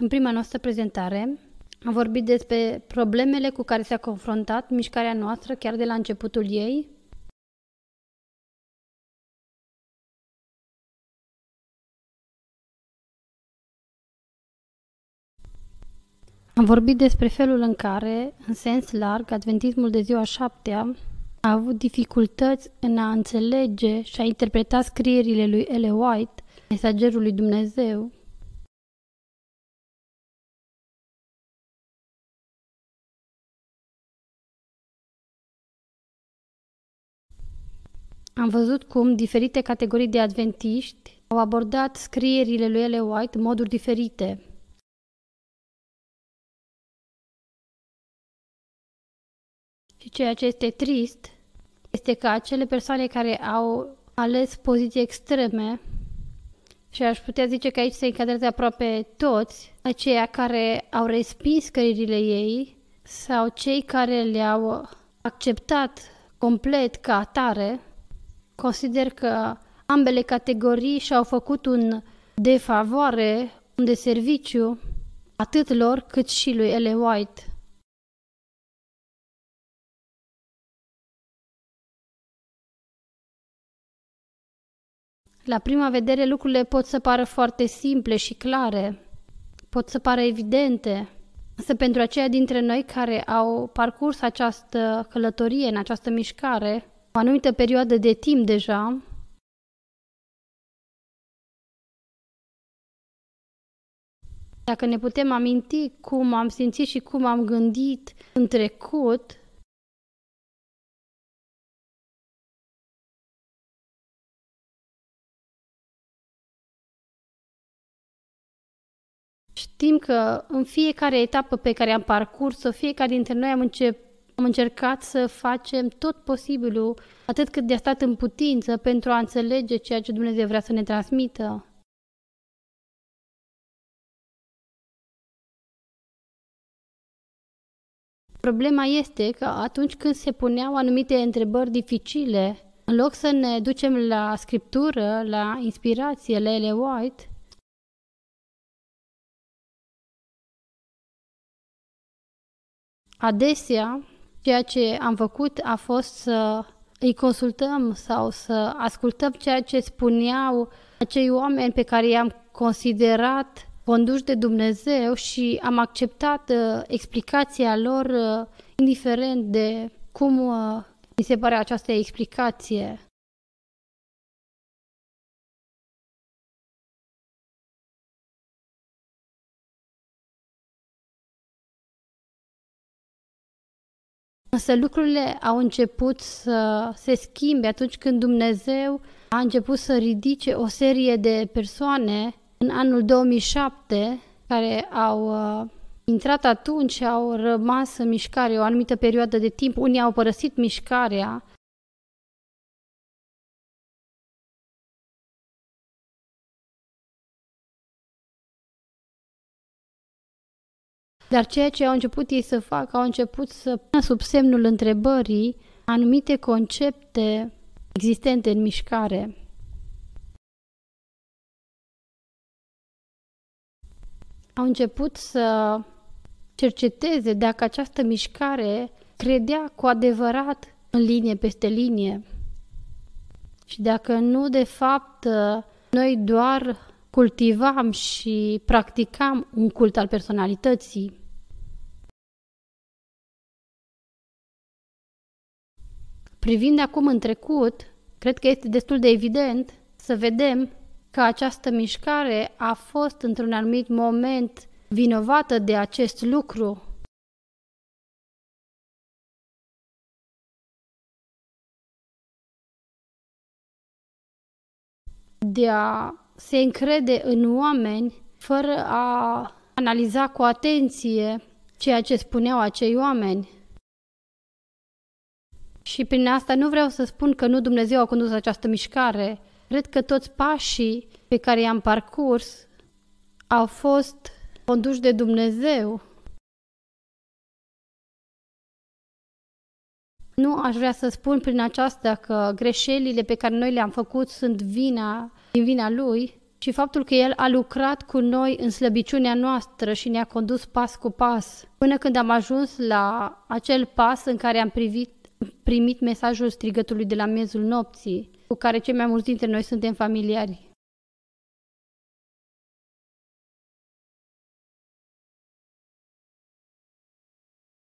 În prima noastră prezentare am vorbit despre problemele cu care s-a confruntat mișcarea noastră chiar de la începutul ei, Am vorbit despre felul în care, în sens larg, adventismul de ziua șaptea a avut dificultăți în a înțelege și a interpreta scrierile lui Ele White, mesagerul lui Dumnezeu, Am văzut cum diferite categorii de adventiști au abordat scrierile lui Ele White în moduri diferite. Și ceea ce este trist este că acele persoane care au ales poziții extreme și aș putea zice că aici se încadrează aproape toți aceia care au respins scrierile ei sau cei care le-au acceptat complet ca atare, Consider că ambele categorii și-au făcut un defavoare, un deserviciu, atât lor cât și lui Ele White. La prima vedere lucrurile pot să pară foarte simple și clare, pot să pară evidente, însă pentru aceia dintre noi care au parcurs această călătorie în această mișcare, o anumită perioadă de timp deja, Dacă ne putem aminti cum am simțit și cum am gândit în trecut, știm că în fiecare etapă pe care am parcurs-o, fiecare dintre noi am început am încercat să facem tot posibilul, atât cât de-a stat în putință, pentru a înțelege ceea ce Dumnezeu vrea să ne transmită. Problema este că atunci când se puneau anumite întrebări dificile, în loc să ne ducem la scriptură, la inspirație, la Ele White, adesea Ceea ce am făcut a fost să îi consultăm sau să ascultăm ceea ce spuneau acei oameni pe care i-am considerat conduși de Dumnezeu și am acceptat uh, explicația lor, uh, indiferent de cum uh, mi se pare această explicație. Însă lucrurile au început să se schimbe atunci când Dumnezeu a început să ridice o serie de persoane în anul 2007 care au uh, intrat atunci și au rămas în mișcare o anumită perioadă de timp. Unii au părăsit mișcarea Dar ceea ce au început ei să facă, au început să pună sub semnul întrebării anumite concepte existente în mișcare. Au început să cerceteze dacă această mișcare credea cu adevărat în linie peste linie și dacă nu, de fapt, noi doar cultivam și practicam un cult al personalității. Privind acum în trecut, cred că este destul de evident să vedem că această mișcare a fost într-un anumit moment vinovată de acest lucru. De a se încrede în oameni fără a analiza cu atenție ceea ce spuneau acei oameni. Și prin asta nu vreau să spun că nu Dumnezeu a condus această mișcare. Cred că toți pașii pe care i-am parcurs au fost conduși de Dumnezeu. Nu aș vrea să spun prin aceasta că greșelile pe care noi le-am făcut sunt vina din vina lui și faptul că el a lucrat cu noi în slăbiciunea noastră și ne-a condus pas cu pas, până când am ajuns la acel pas în care am privit, primit mesajul strigătului de la miezul nopții, cu care cei mai mulți dintre noi suntem familiari.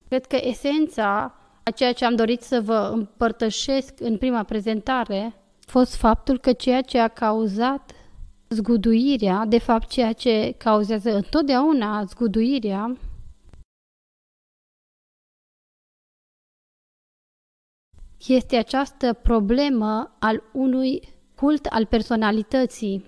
Cred că esența a ceea ce am dorit să vă împărtășesc în prima prezentare fost faptul că ceea ce a cauzat zguduirea, de fapt ceea ce cauzează întotdeauna zguduirea, este această problemă al unui cult al personalității.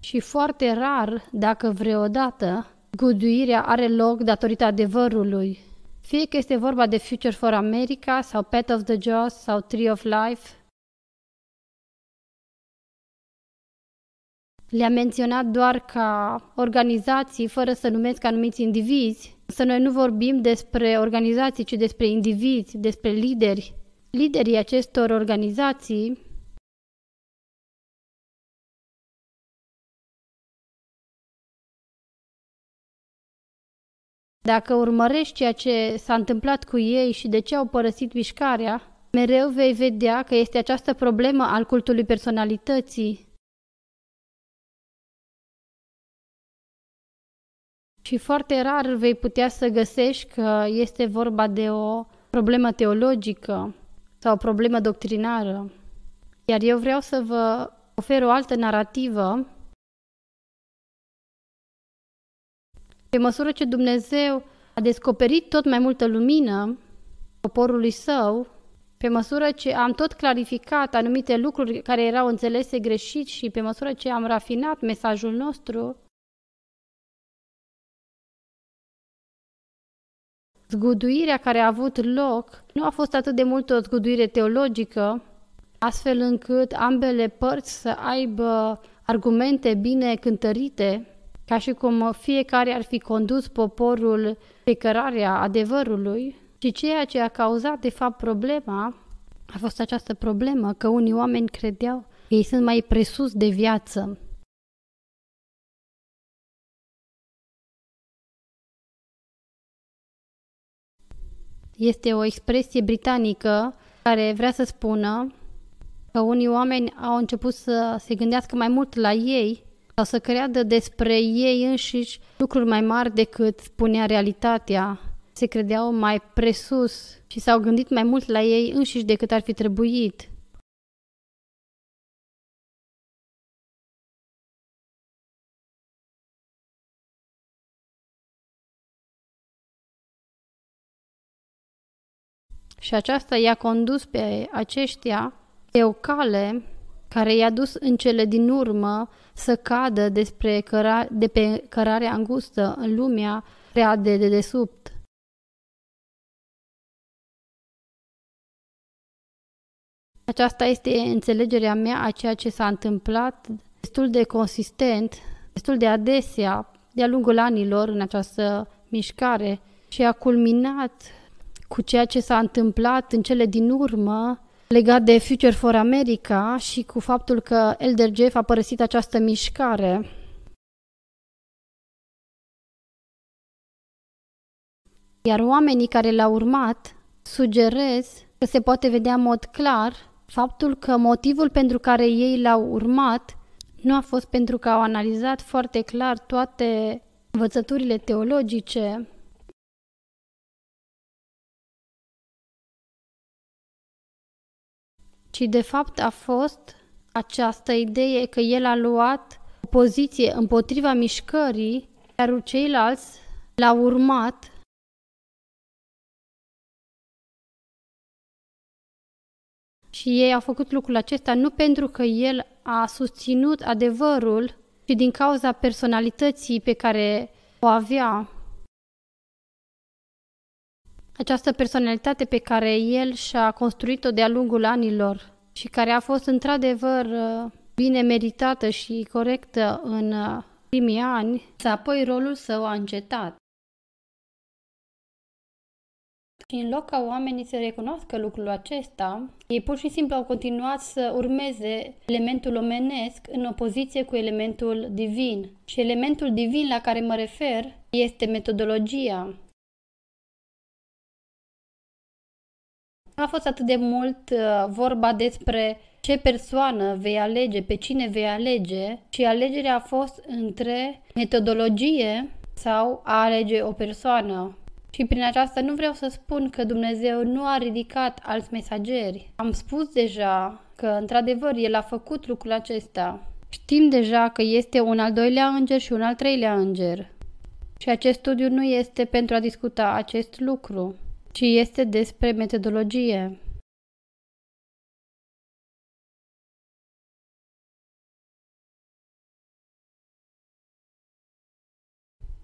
Și foarte rar, dacă vreodată, guduirea are loc datorită adevărului. Fie că este vorba de Future for America sau Path of the Jaws sau Tree of Life, Le-am menționat doar ca organizații, fără să numesc anumiți indivizi, să noi nu vorbim despre organizații, ci despre indivizi, despre lideri. Liderii acestor organizații Dacă urmărești ceea ce s-a întâmplat cu ei și de ce au părăsit mișcarea, mereu vei vedea că este această problemă al cultului personalității, și foarte rar vei putea să găsești că este vorba de o problemă teologică sau o problemă doctrinară. Iar eu vreau să vă ofer o altă narrativă Pe măsură ce Dumnezeu a descoperit tot mai multă lumină poporului său, pe măsură ce am tot clarificat anumite lucruri care erau înțelese greșit și pe măsură ce am rafinat mesajul nostru, Zguduirea care a avut loc nu a fost atât de mult o zguduire teologică, astfel încât ambele părți să aibă argumente bine cântărite, ca și cum fiecare ar fi condus poporul pe cărarea adevărului, și ceea ce a cauzat de fapt problema a fost această problemă că unii oameni credeau că ei sunt mai presus de viață Este o expresie britanică care vrea să spună că unii oameni au început să se gândească mai mult la ei sau să creadă despre ei înșiși lucruri mai mari decât spunea realitatea. Se credeau mai presus și s-au gândit mai mult la ei înșiși decât ar fi trebuit. și aceasta i-a condus pe aceștia pe o cale care i-a dus în cele din urmă să cadă despre căra, de pe cărarea îngustă în lumea prea de dedesubt. Aceasta este înțelegerea mea a ceea ce s-a întâmplat destul de consistent, destul de adesea de-a lungul anilor în această mișcare și a culminat cu ceea ce s-a întâmplat în cele din urmă legat de Future for America și cu faptul că Elder Jeff a părăsit această mișcare. Iar oamenii care l-au urmat sugerez că se poate vedea în mod clar faptul că motivul pentru care ei l-au urmat nu a fost pentru că au analizat foarte clar toate învățăturile teologice ci de fapt a fost această idee că el a luat o poziție împotriva mișcării, iar ceilalți l-au urmat Și ei au făcut lucrul acesta nu pentru că el a susținut adevărul, ci din cauza personalității pe care o avea. Această personalitate pe care el și-a construit-o de-a lungul anilor și care a fost într-adevăr uh, bine meritată și corectă în uh, primii ani, apoi rolul său a încetat. Și în loc ca oamenii să recunoască lucrul acesta, ei pur și simplu au continuat să urmeze elementul omenesc în opoziție cu elementul divin. Și elementul divin la care mă refer este metodologia, A fost atât de mult uh, vorba despre ce persoană vei alege, pe cine vei alege și alegerea a fost între metodologie sau a alege o persoană. Și prin aceasta nu vreau să spun că Dumnezeu nu a ridicat alți mesageri. Am spus deja că, într-adevăr, El a făcut lucrul acesta. Știm deja că este un al doilea înger și un al treilea înger. Și acest studiu nu este pentru a discuta acest lucru ci este despre metodologie.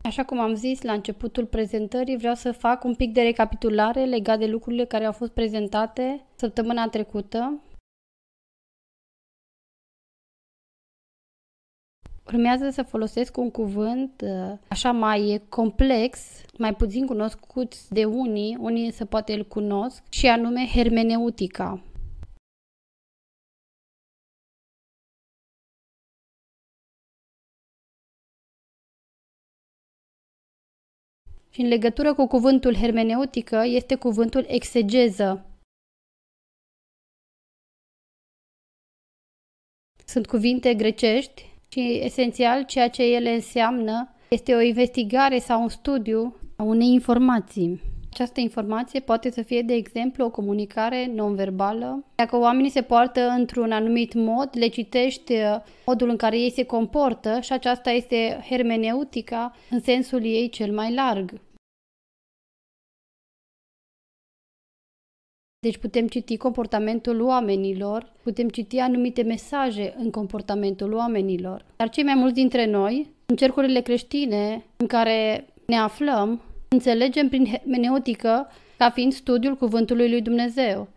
Așa cum am zis la începutul prezentării, vreau să fac un pic de recapitulare legat de lucrurile care au fost prezentate săptămâna trecută Urmează să folosesc un cuvânt uh, așa mai complex, mai puțin cunoscut de unii, unii să poate îl cunosc, și anume hermeneutica. Și în legătură cu cuvântul hermeneutică este cuvântul exegeză. Sunt cuvinte grecești și esențial ceea ce ele înseamnă este o investigare sau un studiu a unei informații. Această informație poate să fie, de exemplu, o comunicare non-verbală. Dacă oamenii se poartă într-un anumit mod, le citești uh, modul în care ei se comportă și aceasta este hermeneutica în sensul ei cel mai larg. Deci putem citi comportamentul oamenilor, putem citi anumite mesaje în comportamentul oamenilor. Dar cei mai mulți dintre noi, în cercurile creștine în care ne aflăm, înțelegem prin meneotică ca fiind studiul cuvântului lui Dumnezeu.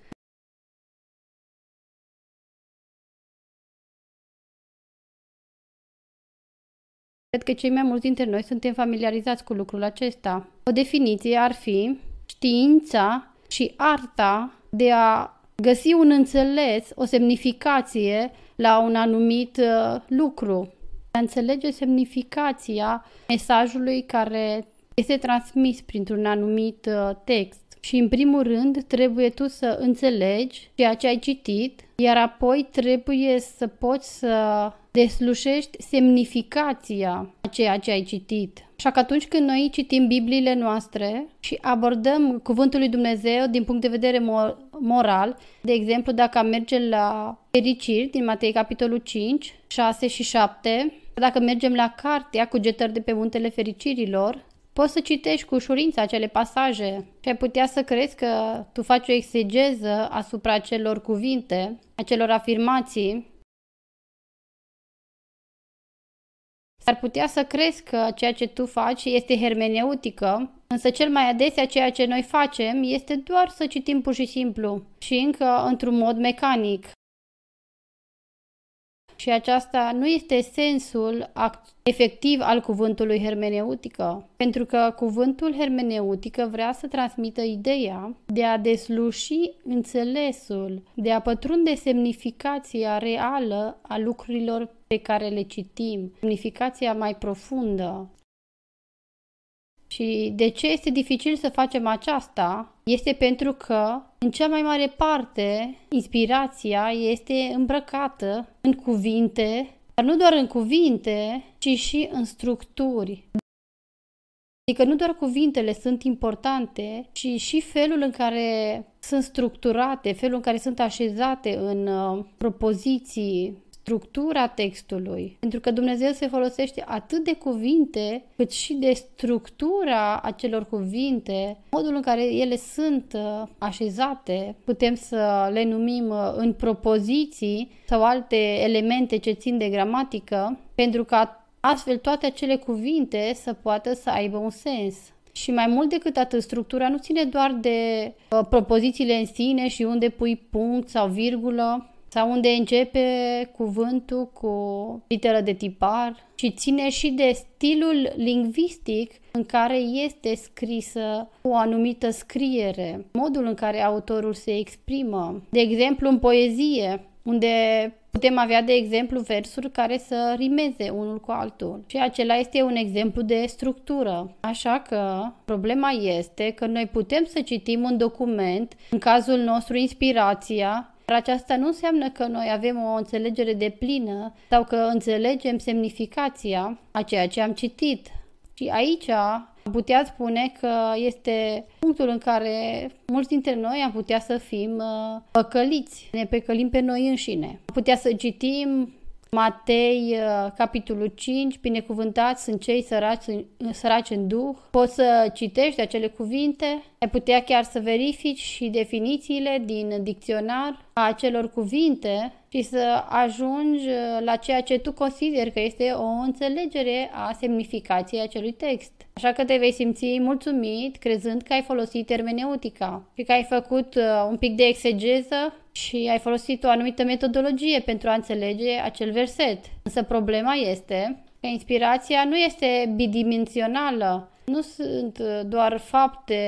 Cred că cei mai mulți dintre noi suntem familiarizați cu lucrul acesta. O definiție ar fi știința ci arta de a găsi un înțeles, o semnificație la un anumit uh, lucru. A înțelege semnificația mesajului care este transmis printr-un anumit uh, text. Și în primul rând trebuie tu să înțelegi ceea ce ai citit, iar apoi trebuie să poți să deslușești semnificația a ceea ce ai citit. Așa că atunci când noi citim Bibliile noastre și abordăm Cuvântul lui Dumnezeu din punct de vedere moral, de exemplu, dacă mergem la fericiri din Matei capitolul 5, 6 și 7, dacă mergem la cartea Cugetări de pe muntele fericirilor, poți să citești cu ușurință acele pasaje și ai putea să crezi că tu faci o exegeză asupra acelor cuvinte, acelor afirmații S-ar putea să crezi că ceea ce tu faci este hermeneutică, însă cel mai adesea ceea ce noi facem este doar să citim pur și simplu și încă într-un mod mecanic. Și aceasta nu este sensul efectiv al cuvântului hermeneutică, pentru că cuvântul hermeneutică vrea să transmită ideea de a desluși înțelesul, de a pătrunde semnificația reală a lucrurilor pe care le citim, semnificația mai profundă. Și de ce este dificil să facem aceasta? Este pentru că, în cea mai mare parte, inspirația este îmbrăcată în cuvinte, dar nu doar în cuvinte, ci și în structuri. Adică nu doar cuvintele sunt importante, ci și felul în care sunt structurate, felul în care sunt așezate în uh, propoziții, structura textului. Pentru că Dumnezeu se folosește atât de cuvinte, cât și de structura acelor cuvinte, modul în care ele sunt uh, așezate, putem să le numim uh, în propoziții sau alte elemente ce țin de gramatică, pentru ca astfel toate acele cuvinte să poată să aibă un sens. Și mai mult decât atât, structura nu ține doar de uh, propozițiile în sine și unde pui punct sau virgulă, sau unde începe cuvântul cu literă de tipar și ține și de stilul lingvistic în care este scrisă o anumită scriere, modul în care autorul se exprimă. De exemplu, în poezie, unde putem avea, de exemplu, versuri care să rimeze unul cu altul. Și acela este un exemplu de structură. Așa că problema este că noi putem să citim un document, în cazul nostru inspirația, dar aceasta nu înseamnă că noi avem o înțelegere de plină sau că înțelegem semnificația a ceea ce am citit. Și aici putea spune că este punctul în care mulți dintre noi am putea să fim uh, păcăliți, ne păcălim pe noi înșine. Am putea să citim Matei, uh, capitolul 5, binecuvântați sunt cei săraci, săraci în duh. Poți să citești acele cuvinte, ai putea chiar să verifici și definițiile din dicționar a acelor cuvinte și să ajungi uh, la ceea ce tu consideri că este o înțelegere a semnificației acelui text. Așa că te vei simți mulțumit crezând că ai folosit termeneutica și că ai făcut uh, un pic de exegeză și ai folosit o anumită metodologie pentru a înțelege acel verset. Însă problema este că inspirația nu este bidimensională, nu sunt uh, doar fapte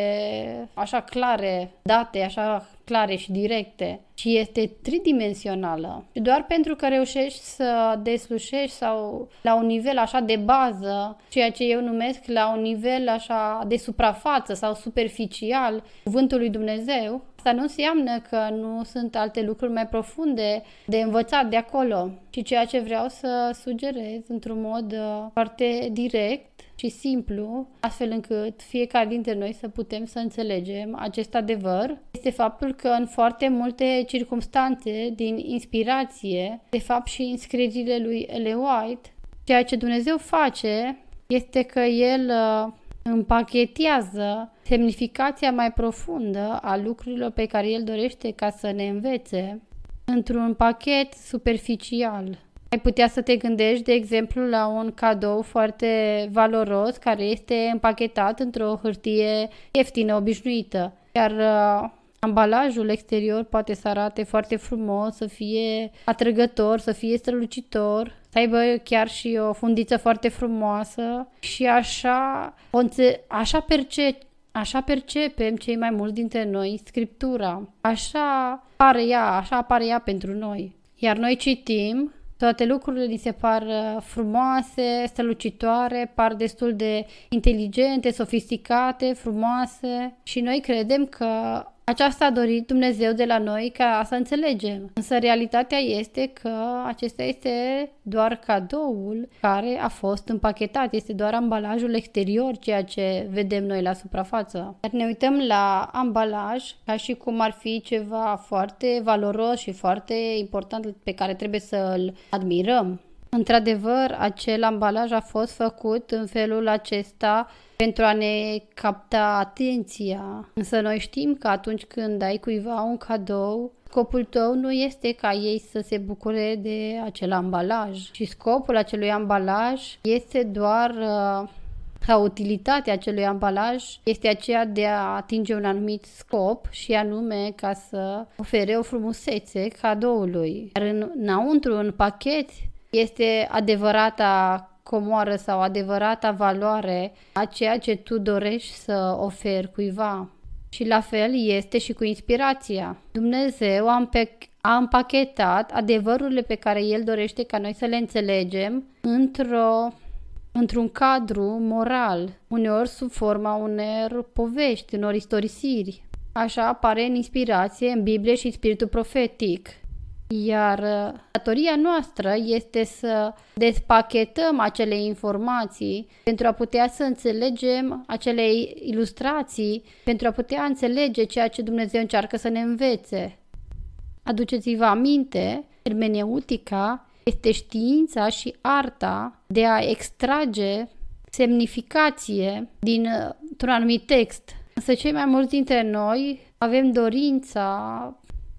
așa clare, date așa clare și directe, ci este tridimensională. Și doar pentru că reușești să deslușești sau la un nivel așa de bază, ceea ce eu numesc la un nivel așa de suprafață sau superficial, cuvântul lui Dumnezeu, asta nu înseamnă că nu sunt alte lucruri mai profunde de învățat de acolo. Și ceea ce vreau să sugerez într-un mod uh, foarte direct și simplu, astfel încât fiecare dintre noi să putem să înțelegem acest adevăr, este faptul că în foarte multe circunstanțe din inspirație, de fapt și în scrierile lui L. White, ceea ce Dumnezeu face este că El uh, împachetează semnificația mai profundă a lucrurilor pe care El dorește ca să ne învețe într-un pachet superficial, ai putea să te gândești, de exemplu, la un cadou foarte valoros care este împachetat într-o hârtie ieftină, obișnuită. Iar uh, ambalajul exterior poate să arate foarte frumos, să fie atrăgător, să fie strălucitor, să aibă chiar și o fundiță foarte frumoasă și așa, așa perce, Așa percepem cei mai mulți dintre noi scriptura. Așa apare ea, așa apare ea pentru noi. Iar noi citim toate lucrurile li se par uh, frumoase, strălucitoare, par destul de inteligente, sofisticate, frumoase și noi credem că aceasta a dorit Dumnezeu de la noi ca să înțelegem. Însă realitatea este că acesta este doar cadoul care a fost împachetat, este doar ambalajul exterior, ceea ce vedem noi la suprafață. Dar ne uităm la ambalaj ca și cum ar fi ceva foarte valoros și foarte important pe care trebuie să-l admirăm. Într-adevăr, acel ambalaj a fost făcut în felul acesta pentru a ne capta atenția. Însă noi știm că atunci când dai cuiva un cadou, Scopul tău nu este ca ei să se bucure de acel ambalaj, Și scopul acelui ambalaj este doar uh, ca utilitatea acelui ambalaj este aceea de a atinge un anumit scop și anume ca să ofere o frumusețe cadoului. Iar în, înăuntru, în pachet, este adevărata comoară sau adevărata valoare a ceea ce tu dorești să oferi cuiva. Și la fel este și cu inspirația. Dumnezeu a, împe- a împachetat adevărurile pe care El dorește ca noi să le înțelegem într-o, într-un cadru moral, uneori sub forma unor povești, unor istorisiri. Așa apare în inspirație, în Biblie și în spiritul profetic. Iar uh, datoria noastră este să despachetăm acele informații pentru a putea să înțelegem acele ilustrații, pentru a putea înțelege ceea ce Dumnezeu încearcă să ne învețe. Aduceți-vă aminte, hermeneutica este știința și arta de a extrage semnificație dintr-un uh, anumit text. Însă cei mai mulți dintre noi avem dorința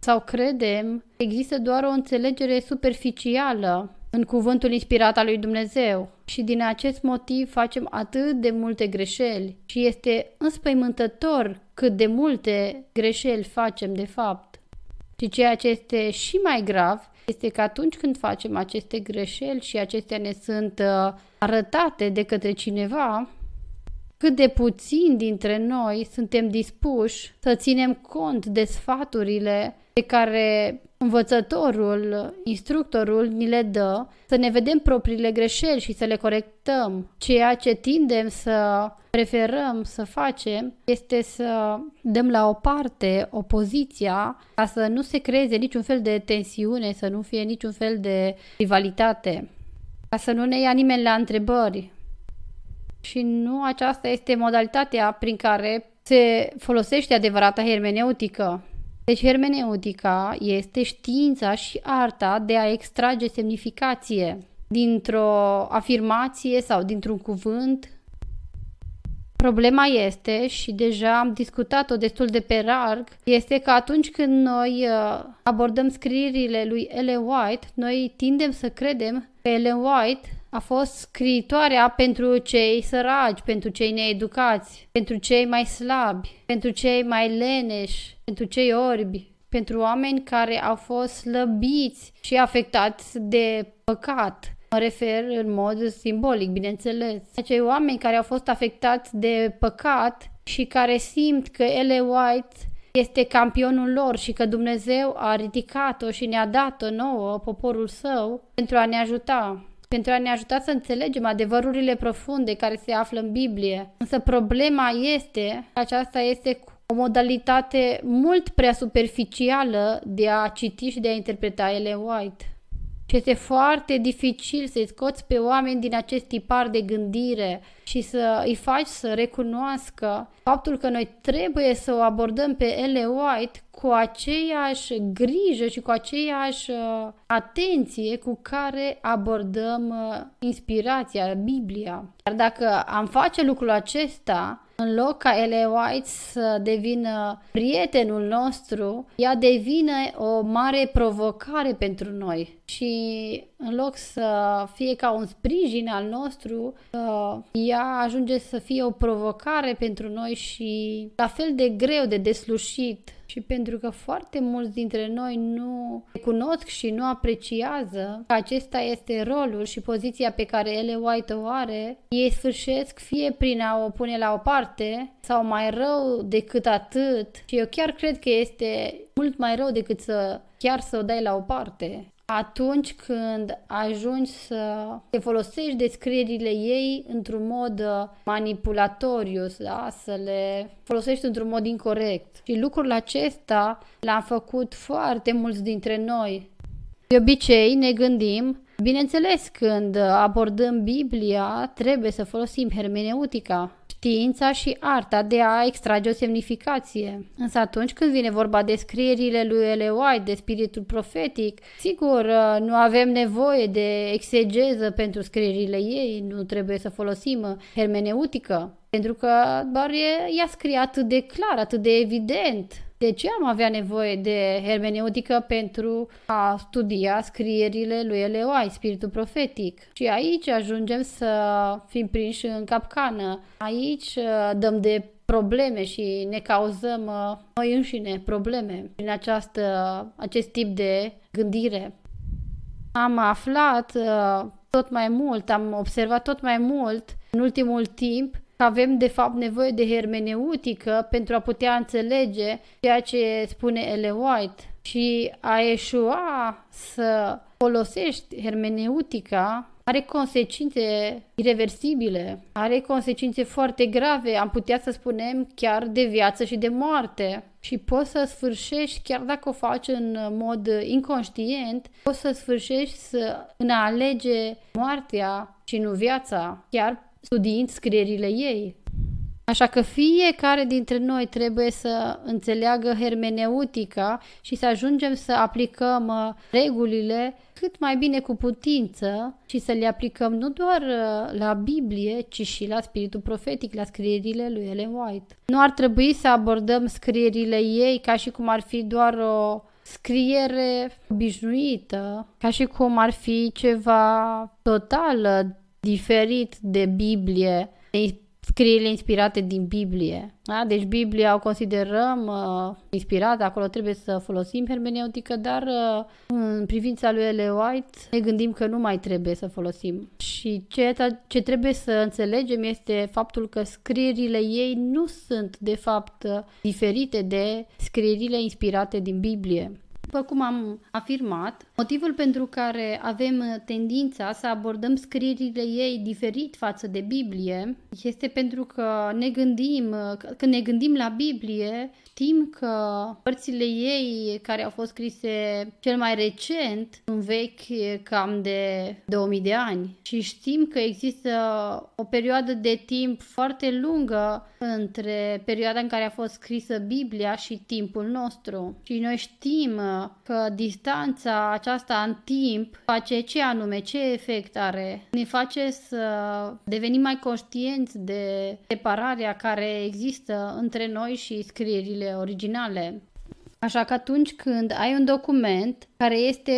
sau credem, există doar o înțelegere superficială în cuvântul inspirat al lui Dumnezeu și din acest motiv facem atât de multe greșeli și este înspăimântător cât de multe greșeli facem de fapt. Și ceea ce este și mai grav este că atunci când facem aceste greșeli și acestea ne sunt uh, arătate de către cineva, cât de puțin dintre noi suntem dispuși să ținem cont de sfaturile pe care învățătorul, instructorul ni le dă, să ne vedem propriile greșeli și să le corectăm. Ceea ce tindem să preferăm să facem este să dăm la o parte opoziția ca să nu se creeze niciun fel de tensiune, să nu fie niciun fel de rivalitate, ca să nu ne ia nimeni la întrebări. Și nu aceasta este modalitatea prin care se folosește adevărata hermeneutică. Deci hermeneutica este știința și arta de a extrage semnificație dintr-o afirmație sau dintr-un cuvânt. Problema este, și deja am discutat-o destul de pe larg, este că atunci când noi uh, abordăm scrierile lui Ellen White, noi tindem să credem că Ellen White a fost scriitoarea pentru cei săraci, pentru cei needucați, pentru cei mai slabi, pentru cei mai leneși, pentru cei orbi, pentru oameni care au fost slăbiți și afectați de păcat. Mă refer în mod simbolic, bineînțeles. Acei oameni care au fost afectați de păcat și care simt că ele White este campionul lor și că Dumnezeu a ridicat-o și ne-a dat-o nouă, poporul său, pentru a ne ajuta pentru a ne ajuta să înțelegem adevărurile profunde care se află în Biblie. Însă problema este că aceasta este o modalitate mult prea superficială de a citi și de a interpreta ele White. Și este foarte dificil să-i scoți pe oameni din acest tipar de gândire și să îi faci să recunoască faptul că noi trebuie să o abordăm pe L. White cu aceeași grijă și cu aceeași uh, atenție cu care abordăm uh, inspirația, Biblia. Dar dacă am face lucrul acesta, în loc ca ele White să devină prietenul nostru, ea devine o mare provocare pentru noi și în loc să fie ca un sprijin al nostru, ea ajunge să fie o provocare pentru noi și la fel de greu de deslușit și pentru că foarte mulți dintre noi nu cunosc și nu apreciază că acesta este rolul și poziția pe care ele White o are, ei sfârșesc fie prin a o pune la o parte sau mai rău decât atât. Și eu chiar cred că este mult mai rău decât să chiar să o dai la o parte atunci când ajungi să te folosești de scrierile ei într-un mod uh, manipulatoriu, da? să le folosești într-un mod incorrect. Și lucrul acesta l-am făcut foarte mulți dintre noi. De obicei ne gândim, bineînțeles când abordăm Biblia, trebuie să folosim hermeneutica, știința și arta de a extrage o semnificație. Însă atunci când vine vorba de scrierile lui L. White, de spiritul profetic, sigur, uh, nu avem nevoie de exegeză pentru scrierile ei, nu trebuie să folosim uh, hermeneutică, pentru că doar ea scrie atât de clar, atât de evident de ce am avea nevoie de hermeneutică pentru a studia scrierile lui Eleoai, spiritul profetic? Și aici ajungem să fim prinși în capcană. Aici uh, dăm de probleme și ne cauzăm uh, noi înșine probleme prin această, acest tip de gândire. Am aflat uh, tot mai mult, am observat tot mai mult în ultimul timp că avem de fapt nevoie de hermeneutică pentru a putea înțelege ceea ce spune L. White și a eșua să folosești hermeneutica are consecințe irreversibile, are consecințe foarte grave, am putea să spunem chiar de viață și de moarte. Și poți să sfârșești, chiar dacă o faci în mod inconștient, poți să sfârșești să, în a alege moartea și nu viața, chiar studiind scrierile ei. Așa că fiecare dintre noi trebuie să înțeleagă hermeneutica și să ajungem să aplicăm uh, regulile cât mai bine cu putință și să le aplicăm nu doar uh, la Biblie, ci și la spiritul profetic, la scrierile lui Ellen White. Nu ar trebui să abordăm scrierile ei ca și cum ar fi doar o scriere obișnuită, ca și cum ar fi ceva total diferit de Biblie, scrierile inspirate din Biblie. Da? Deci Biblia o considerăm uh, inspirată, acolo trebuie să folosim hermeneutică, dar uh, în privința lui Ele White ne gândim că nu mai trebuie să folosim. Și ce, ce trebuie să înțelegem este faptul că scrierile ei nu sunt de fapt uh, diferite de scrierile inspirate din Biblie. După cum am afirmat, Motivul pentru care avem tendința să abordăm scrierile ei diferit față de Biblie este pentru că ne gândim, când ne gândim la Biblie, știm că părțile ei care au fost scrise cel mai recent sunt vechi cam de 2000 de ani și știm că există o perioadă de timp foarte lungă între perioada în care a fost scrisă Biblia și timpul nostru. Și noi știm că distanța aceasta în timp face ce anume, ce efect are. Ne face să devenim mai conștienți de separarea care există între noi și scrierile originale. Așa că atunci când ai un document care este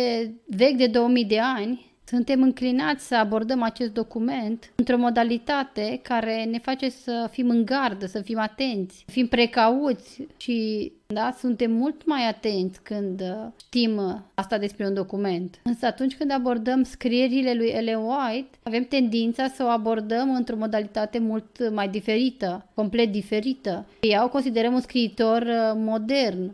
vechi de 2000 de ani, suntem înclinați să abordăm acest document într-o modalitate care ne face să fim în gardă, să fim atenți, să fim precauți și da, suntem mult mai atenți când uh, știm uh, asta despre un document. Însă atunci când abordăm scrierile lui Ellen White, avem tendința să o abordăm într-o modalitate mult mai diferită, complet diferită. Ea o considerăm un scriitor uh, modern,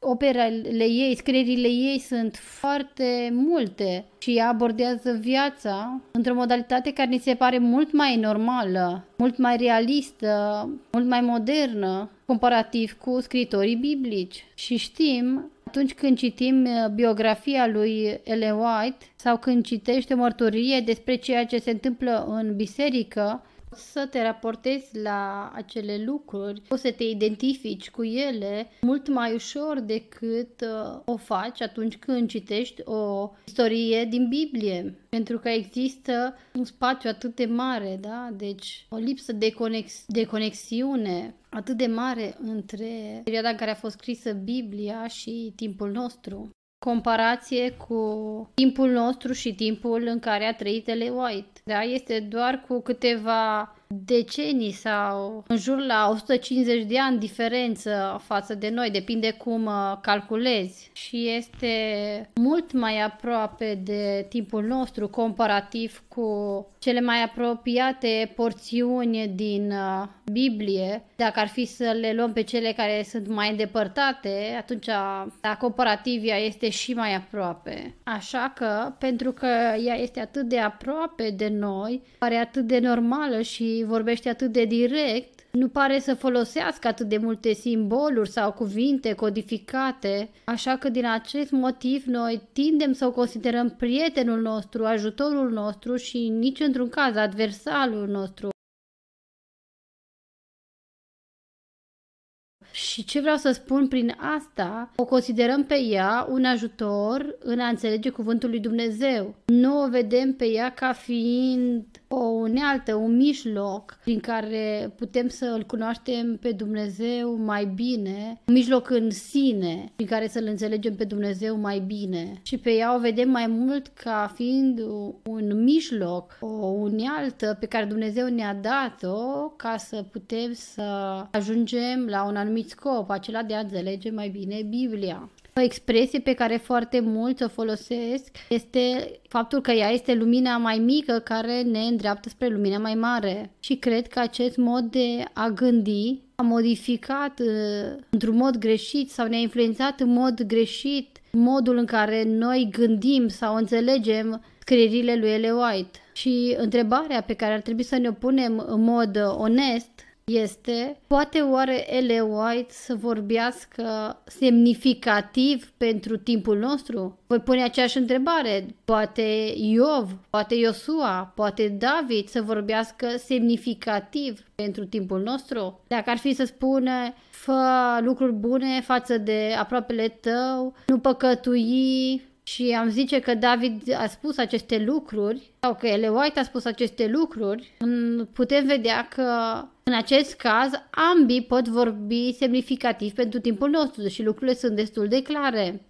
Operele ei, scrierile ei sunt foarte multe și ea abordează viața într-o modalitate care ni se pare mult mai normală, mult mai realistă, mult mai modernă, comparativ cu scritorii biblici. Și știm atunci când citim uh, biografia lui Ellen White sau când citește mărturie despre ceea ce se întâmplă în biserică, să te raportezi la acele lucruri, o să te identifici cu ele mult mai ușor decât uh, o faci atunci când citești o istorie din Biblie. Pentru că există un spațiu atât de mare, da? Deci o lipsă de, conex- de conexiune atât de mare între perioada în care a fost scrisă Biblia și timpul nostru. Comparație cu timpul nostru și timpul în care a trăit Ele White. Da, este doar cu câteva decenii sau în jur la 150 de ani diferență față de noi, depinde cum uh, calculezi și este mult mai aproape de timpul nostru comparativ cu cele mai apropiate porțiuni din uh, Biblie. Dacă ar fi să le luăm pe cele care sunt mai îndepărtate, atunci uh, la comparativia este și mai aproape. Așa că, pentru că ea este atât de aproape de noi, pare atât de normală și vorbește atât de direct, nu pare să folosească atât de multe simboluri sau cuvinte codificate, așa că din acest motiv noi tindem să o considerăm prietenul nostru, ajutorul nostru și nici într-un caz adversarul nostru. Și ce vreau să spun prin asta, o considerăm pe ea un ajutor în a înțelege cuvântul lui Dumnezeu. Nu o vedem pe ea ca fiind o unealtă, un mijloc prin care putem să îl cunoaștem pe Dumnezeu mai bine, un mijloc în sine prin care să-l înțelegem pe Dumnezeu mai bine. Și pe ea o vedem mai mult ca fiind un mijloc, o unealtă pe care Dumnezeu ne-a dat-o ca să putem să ajungem la un anumit scop, acela de a înțelege mai bine Biblia. O expresie pe care foarte mult o folosesc este faptul că ea este lumina mai mică care ne îndreaptă spre lumina mai mare. Și cred că acest mod de a gândi a modificat uh, într-un mod greșit sau ne-a influențat în mod greșit modul în care noi gândim sau înțelegem scrierile lui Ele White. Și întrebarea pe care ar trebui să ne o punem în mod onest este poate oare Ele White să vorbească semnificativ pentru timpul nostru? Voi pune aceeași întrebare. Poate Iov, poate Iosua, poate David să vorbească semnificativ pentru timpul nostru? Dacă ar fi să spune fă lucruri bune față de aproapele tău, nu păcătui, și am zice că David a spus aceste lucruri, sau că ele White a spus aceste lucruri, putem vedea că în acest caz ambii pot vorbi semnificativ pentru timpul nostru și lucrurile sunt destul de clare.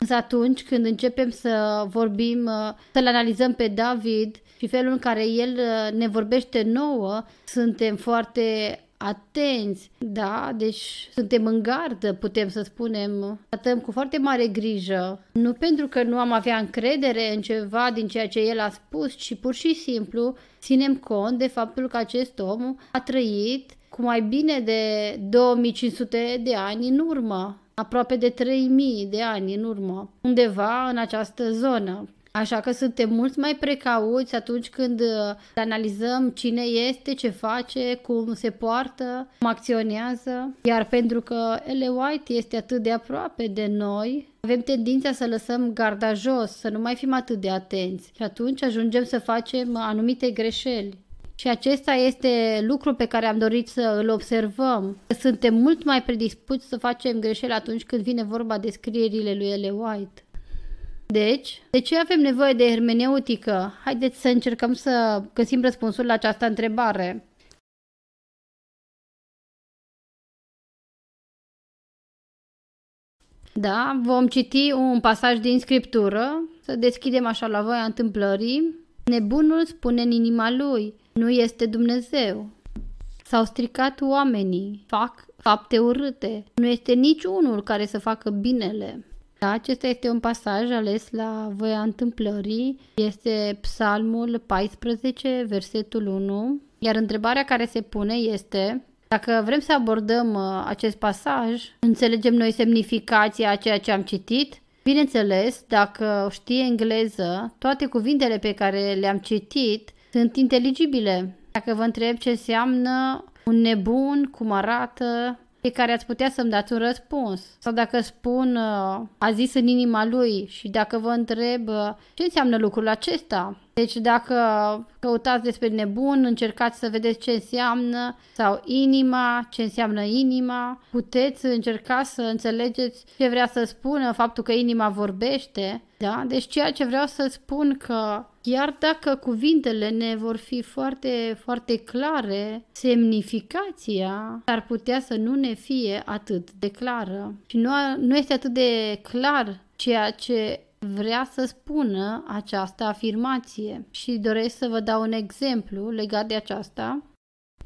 Însă atunci când începem să vorbim, să-l analizăm pe David și felul în care el ne vorbește nouă, suntem foarte atenți, da, deci suntem în gardă, putem să spunem, tratăm cu foarte mare grijă, nu pentru că nu am avea încredere în ceva din ceea ce el a spus, ci pur și simplu ținem cont de faptul că acest om a trăit cu mai bine de 2500 de ani în urmă, aproape de 3000 de ani în urmă, undeva în această zonă. Așa că suntem mult mai precauți atunci când uh, analizăm cine este, ce face, cum se poartă, cum acționează. Iar pentru că Ele White este atât de aproape de noi, avem tendința să lăsăm garda jos, să nu mai fim atât de atenți și atunci ajungem să facem anumite greșeli. Și acesta este lucru pe care am dorit să îl observăm. Suntem mult mai predispuși să facem greșeli atunci când vine vorba de scrierile lui Ele White. Deci, de ce avem nevoie de hermeneutică? Haideți să încercăm să găsim răspunsul la această întrebare. Da, vom citi un pasaj din scriptură, să deschidem așa la voia întâmplării. Nebunul spune în inima lui, nu este Dumnezeu. S-au stricat oamenii, fac fapte urâte, nu este niciunul care să facă binele. Da, acesta este un pasaj ales la voia întâmplării, este Psalmul 14, versetul 1, iar întrebarea care se pune este dacă vrem să abordăm uh, acest pasaj, înțelegem noi semnificația a ceea ce am citit? Bineînțeles, dacă știe engleză, toate cuvintele pe care le-am citit sunt inteligibile. Dacă vă întreb ce înseamnă un nebun, cum arată, pe care ați putea să-mi dați un răspuns. Sau dacă spun uh, a zis în inima lui și dacă vă întreb uh, ce înseamnă lucrul acesta, deci dacă căutați despre nebun, încercați să vedeți ce înseamnă sau inima, ce înseamnă inima. Puteți încerca să înțelegeți ce vrea să spună faptul că inima vorbește. Da? Deci ceea ce vreau să spun că chiar dacă cuvintele ne vor fi foarte, foarte clare, semnificația ar putea să nu ne fie atât de clară. Și nu, nu este atât de clar ceea ce vrea să spună această afirmație și doresc să vă dau un exemplu legat de aceasta.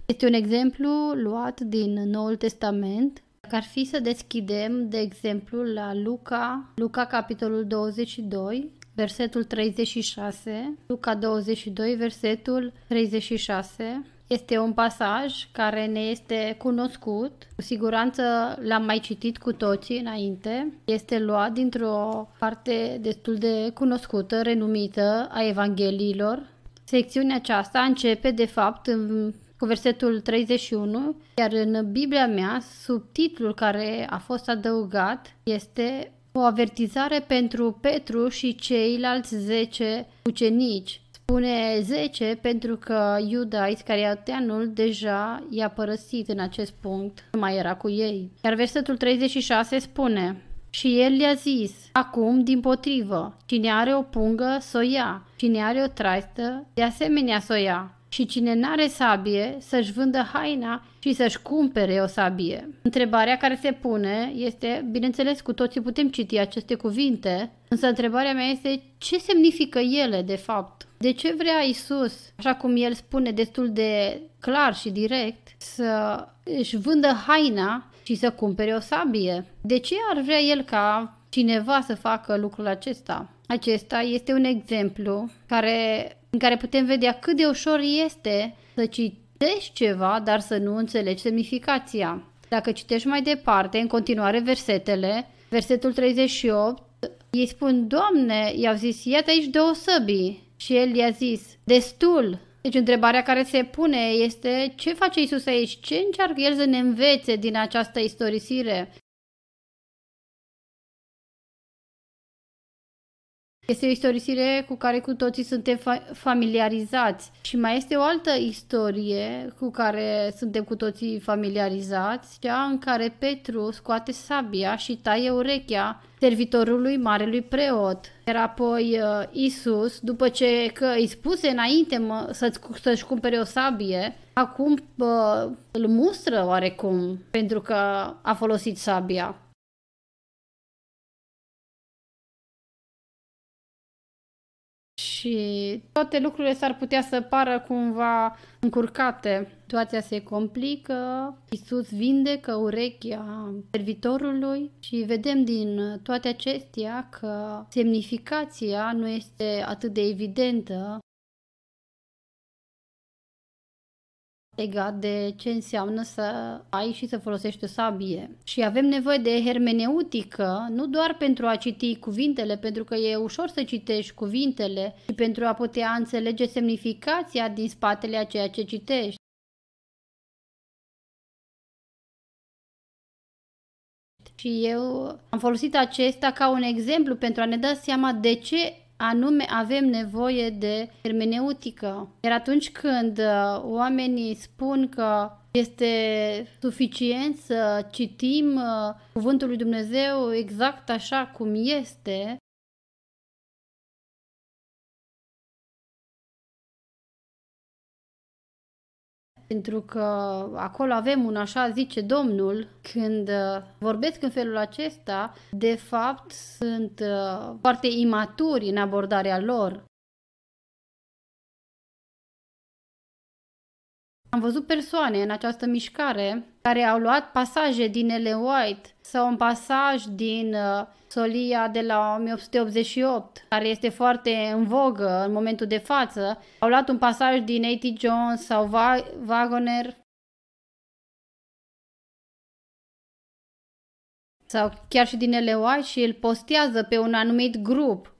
Este un exemplu luat din Noul Testament. Dacă ar fi să deschidem, de exemplu, la Luca, Luca capitolul 22, versetul 36, Luca 22, versetul 36, este un pasaj care ne este cunoscut, cu siguranță l-am mai citit cu toții înainte. Este luat dintr-o parte destul de cunoscută, renumită, a Evangheliilor. Secțiunea aceasta începe, de fapt, în cu versetul 31, iar în Biblia mea, subtitlul care a fost adăugat este o avertizare pentru Petru și ceilalți 10 ucenici Spune 10 pentru că Iuda Iscariateanul deja i-a părăsit în acest punct, nu mai era cu ei. Iar versetul 36 spune și el le-a zis, acum, din potrivă, cine are o pungă, să o ia, cine are o traistă, de asemenea să o ia, și cine n-are sabie, să-și vândă haina și să-și cumpere o sabie. Întrebarea care se pune este, bineînțeles, cu toții putem citi aceste cuvinte, însă întrebarea mea este ce semnifică ele, de fapt? De ce vrea Isus, așa cum el spune destul de clar și direct, să își vândă haina și să cumpere o sabie? De ce ar vrea el ca cineva să facă lucrul acesta? Acesta este un exemplu care, în care putem vedea cât de ușor este să citești ceva, dar să nu înțelegi semnificația. Dacă citești mai departe, în continuare versetele, versetul 38, ei spun, Doamne, i-au zis, iată aici două săbii, și el i-a zis, destul! Deci întrebarea care se pune este, ce face Isus aici? Ce încearcă el să ne învețe din această istorisire? Este o istorisire cu care cu toții suntem fa- familiarizați. Și mai este o altă istorie cu care suntem cu toții familiarizați, cea în care Petru scoate sabia și taie urechea servitorului marelui preot. era apoi uh, Isus, după ce că îi spuse înainte mă, să-ți, să-și cumpere o sabie, acum uh, îl mustră oarecum pentru că a folosit sabia. și toate lucrurile s-ar putea să pară cumva încurcate. Situația se complică, Isus vindecă urechea servitorului și vedem din toate acestea că semnificația nu este atât de evidentă legat de ce înseamnă să ai și să folosești o sabie. Și avem nevoie de hermeneutică, nu doar pentru a citi cuvintele, pentru că e ușor să citești cuvintele, ci pentru a putea înțelege semnificația din spatele a ceea ce citești. Și eu am folosit acesta ca un exemplu pentru a ne da seama de ce anume avem nevoie de hermeneutică. Iar atunci când uh, oamenii spun că este suficient să citim uh, Cuvântul lui Dumnezeu exact așa cum este, pentru că acolo avem un așa zice Domnul, când uh, vorbesc în felul acesta, de fapt sunt uh, foarte imaturi în abordarea lor. Am văzut persoane în această mișcare care au luat pasaje din Ellen White sau un pasaj din uh, Solia de la 1888, care este foarte în vogă în momentul de față. Au luat un pasaj din A.T. Jones sau Va- Wagner sau chiar și din Ellen White și îl postează pe un anumit grup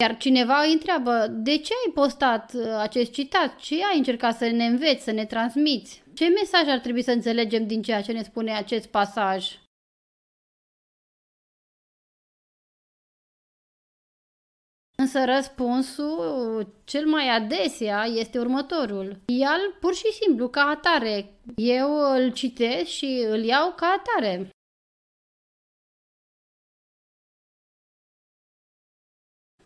Iar cineva îi întreabă, de ce ai postat uh, acest citat? Ce ai încercat să ne înveți, să ne transmiți? Ce mesaj ar trebui să înțelegem din ceea ce ne spune acest pasaj? Însă răspunsul cel mai adesea este următorul. Ial pur și simplu ca atare. Eu îl citesc și îl iau ca atare.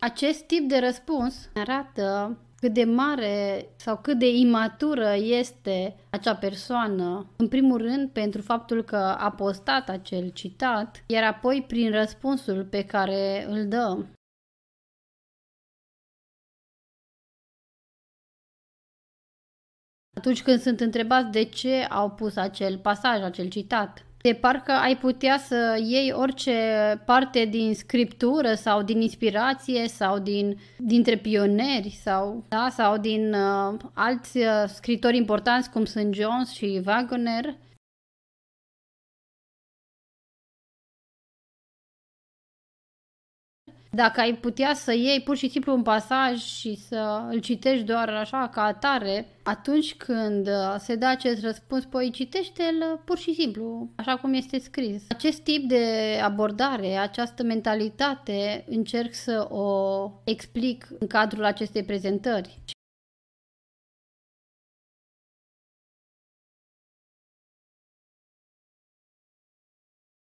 Acest tip de răspuns arată cât de mare sau cât de imatură este acea persoană, în primul rând pentru faptul că a postat acel citat, iar apoi prin răspunsul pe care îl dă. Atunci când sunt întrebați de ce au pus acel pasaj, acel citat, de parcă ai putea să iei orice parte din scriptură sau din inspirație sau din, dintre pioneri sau, da, sau din uh, alți uh, scritori importanți cum sunt Jones și Wagner Dacă ai putea să iei pur și simplu un pasaj și să îl citești doar așa ca atare, atunci când uh, se dă acest răspuns, poți citește-l uh, pur și simplu, așa cum este scris. Acest tip de abordare, această mentalitate, încerc să o explic în cadrul acestei prezentări.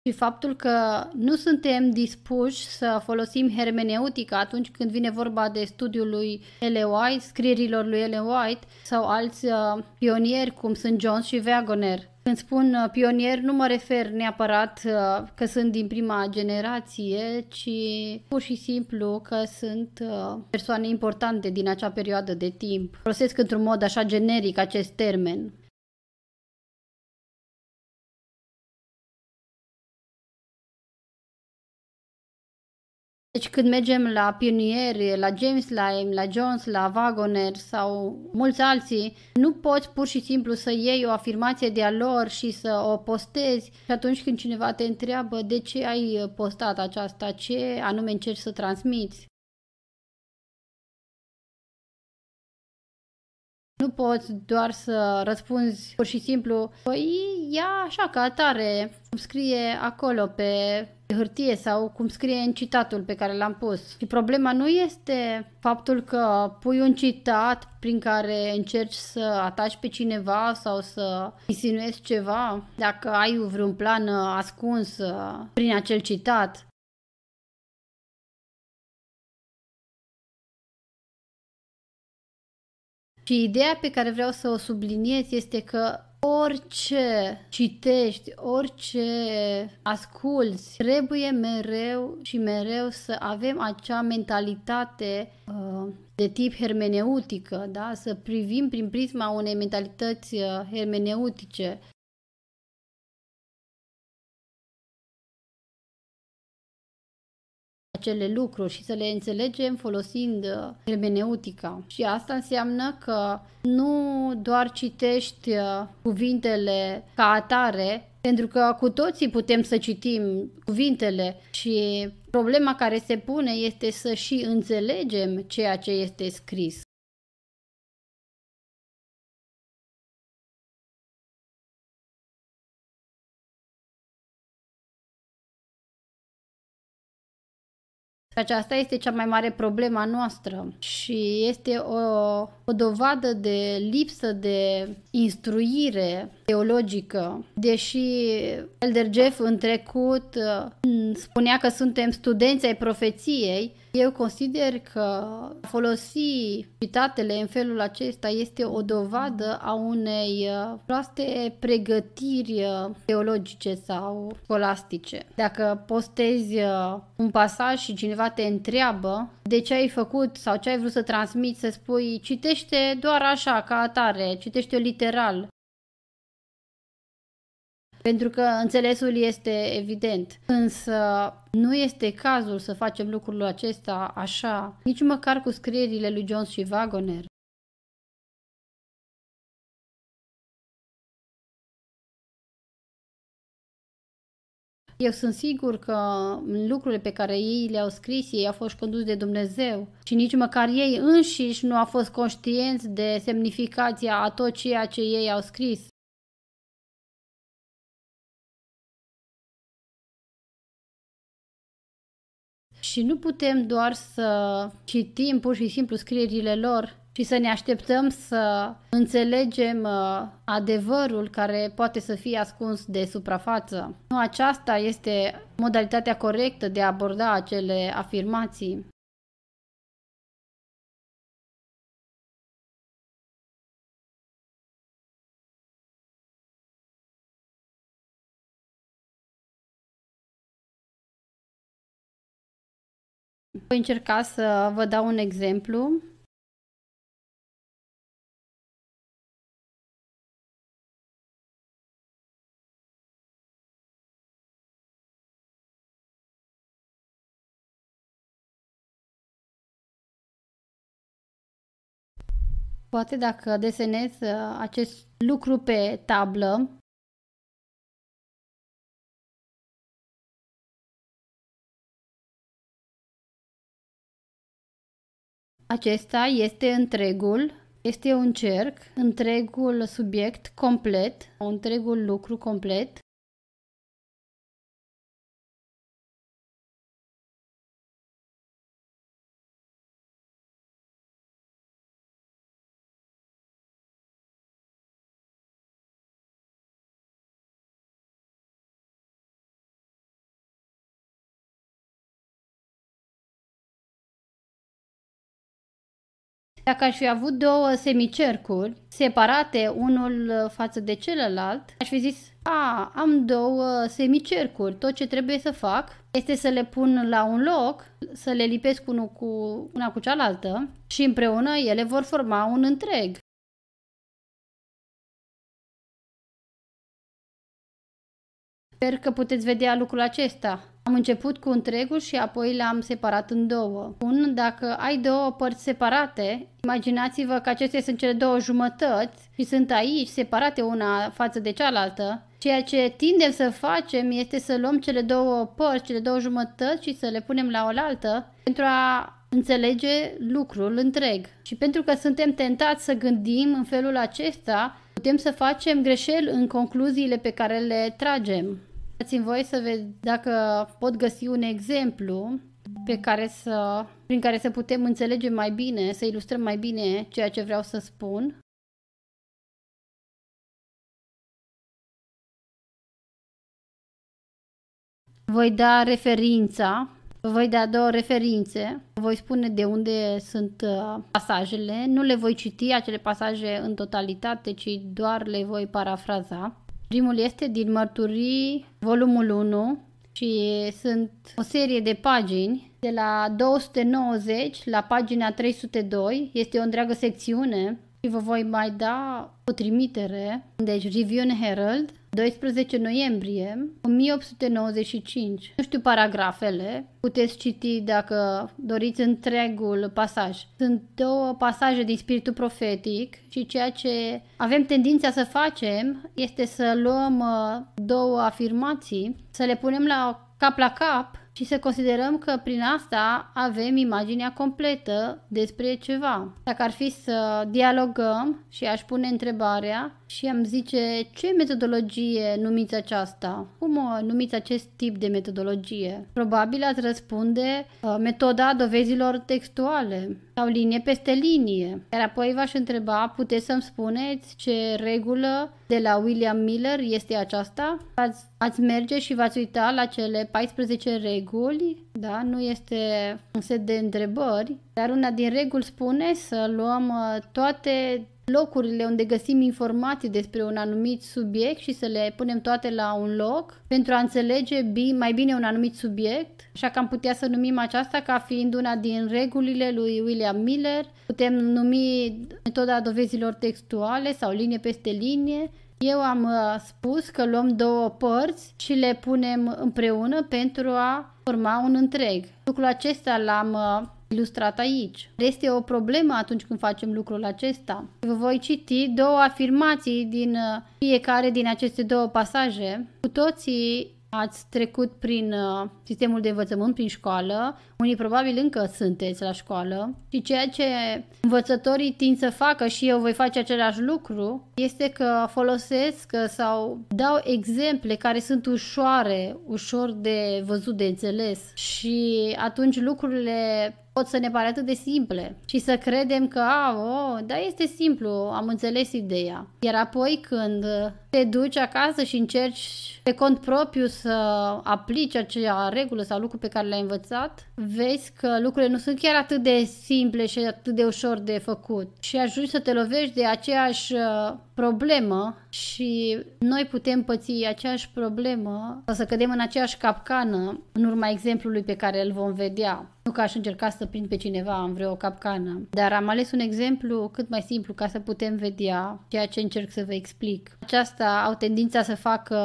și faptul că nu suntem dispuși să folosim hermeneutica atunci când vine vorba de studiul lui Ellen White, scrierilor lui Ellen White sau alți uh, pionieri cum sunt Jones și Wagoner. Când spun uh, pionier, nu mă refer neapărat uh, că sunt din prima generație, ci pur și simplu că sunt uh, persoane importante din acea perioadă de timp. Folosesc într-un mod așa generic acest termen. Deci când mergem la pionieri, la James Lime, la Jones, la Wagoner sau mulți alții, nu poți pur și simplu să iei o afirmație de-a lor și să o postezi. Și atunci când cineva te întreabă de ce ai postat aceasta, ce anume încerci să transmiți, Nu poți doar să răspunzi pur și simplu, păi ia așa ca atare, scrie acolo pe pe hârtie sau cum scrie în citatul pe care l-am pus. Și problema nu este faptul că pui un citat prin care încerci să ataci pe cineva sau să insinuezi ceva, dacă ai vreun plan uh, ascuns uh, prin acel citat. Și ideea pe care vreau să o subliniez este că Orice citești, orice asculți, trebuie mereu și mereu să avem acea mentalitate uh, de tip hermeneutică, da? să privim prin prisma unei mentalități uh, hermeneutice. acele lucruri și să le înțelegem folosind uh, hermeneutica. Și asta înseamnă că nu doar citești uh, cuvintele ca atare, pentru că cu toții putem să citim cuvintele și problema care se pune este să și înțelegem ceea ce este scris. aceasta este cea mai mare problema noastră și este o, o dovadă de lipsă de instruire teologică. Deși Elder Jeff în trecut ă, spunea că suntem studenți ai profeției, eu consider că folosi citatele în felul acesta este o dovadă a unei uh, proaste pregătiri uh, teologice sau scolastice. Dacă postezi uh, un pasaj și cineva te întreabă de ce ai făcut sau ce ai vrut să transmiți, să spui citește doar așa, ca atare, citește literal pentru că înțelesul este evident. Însă nu este cazul să facem lucrul acesta așa, nici măcar cu scrierile lui Jones și Wagoner. Eu sunt sigur că lucrurile pe care ei le-au scris, ei au fost condus de Dumnezeu și nici măcar ei înșiși nu au fost conștienți de semnificația a tot ceea ce ei au scris. și nu putem doar să citim pur și simplu scrierile lor și să ne așteptăm să înțelegem uh, adevărul care poate să fie ascuns de suprafață. Nu aceasta este modalitatea corectă de a aborda acele afirmații. Voi încerca să vă dau un exemplu. Poate dacă desenez uh, acest lucru pe tablă, Acesta este întregul, este un cerc, întregul subiect complet, întregul lucru complet Dacă aș fi avut două semicercuri separate unul uh, față de celălalt, aș fi zis, a, am două semicercuri, tot ce trebuie să fac este să le pun la un loc, să le lipesc unul cu, una cu cealaltă și împreună ele vor forma un întreg. Sper că puteți vedea lucrul acesta. Am început cu întregul și apoi l-am separat în două. Un, dacă ai două părți separate, imaginați-vă că acestea sunt cele două jumătăți și sunt aici separate una față de cealaltă. Ceea ce tindem să facem este să luăm cele două părți, cele două jumătăți și să le punem la oaltă pentru a înțelege lucrul întreg. Și pentru că suntem tentați să gândim în felul acesta, putem să facem greșeli în concluziile pe care le tragem. Dați-mi voi să vezi dacă pot găsi un exemplu pe care să, prin care să putem înțelege mai bine, să ilustrăm mai bine ceea ce vreau să spun. Voi da referința, voi da două referințe, voi spune de unde sunt uh, pasajele, nu le voi citi acele pasaje în totalitate, ci doar le voi parafraza. Primul este din Mărturii, volumul 1 și sunt o serie de pagini de la 290 la pagina 302. Este o întreagă secțiune și vă voi mai da o trimitere. Deci, and Herald, 12 noiembrie 1895. Nu știu paragrafele, puteți citi dacă doriți întregul pasaj. Sunt două pasaje din spiritul profetic și ceea ce avem tendința să facem este să luăm uh, două afirmații, să le punem la cap la cap și să considerăm că prin asta avem imaginea completă despre ceva. Dacă ar fi să dialogăm și aș pune întrebarea și am zice ce metodologie numiți aceasta? Cum o numiți acest tip de metodologie? Probabil ați răspunde uh, metoda dovezilor textuale sau linie peste linie. Iar apoi v-aș întreba, puteți să-mi spuneți ce regulă de la William Miller este aceasta? Ați, ați merge și v-ați uita la cele 14 reguli reguli, da? nu este un set de întrebări, dar una din reguli spune să luăm uh, toate locurile unde găsim informații despre un anumit subiect și să le punem toate la un loc pentru a înțelege mai bine un anumit subiect. Așa că am putea să numim aceasta ca fiind una din regulile lui William Miller. Putem numi metoda dovezilor textuale sau linie peste linie eu am uh, spus că luăm două părți și le punem împreună pentru a forma un întreg. Lucrul acesta l-am uh, ilustrat aici. Este o problemă atunci când facem lucrul acesta. Vă voi citi două afirmații din uh, fiecare din aceste două pasaje. Cu toții Ați trecut prin uh, sistemul de învățământ, prin școală, unii probabil încă sunteți la școală și ceea ce învățătorii tind să facă și eu voi face același lucru este că folosesc uh, sau dau exemple care sunt ușoare, ușor de văzut, de înțeles și atunci lucrurile pot să ne pare atât de simple și să credem că, a, o, da, este simplu, am înțeles ideea. Iar apoi când te duci acasă și încerci pe cont propriu să aplici acea regulă sau lucru pe care l-ai învățat, vezi că lucrurile nu sunt chiar atât de simple și atât de ușor de făcut și ajungi să te lovești de aceeași uh, problemă și noi putem păți aceeași problemă sau să cădem în aceeași capcană în urma exemplului pe care îl vom vedea. Nu că aș încerca să prind pe cineva în vreo capcană, dar am ales un exemplu cât mai simplu ca să putem vedea ceea ce încerc să vă explic. Aceasta asta au tendința să facă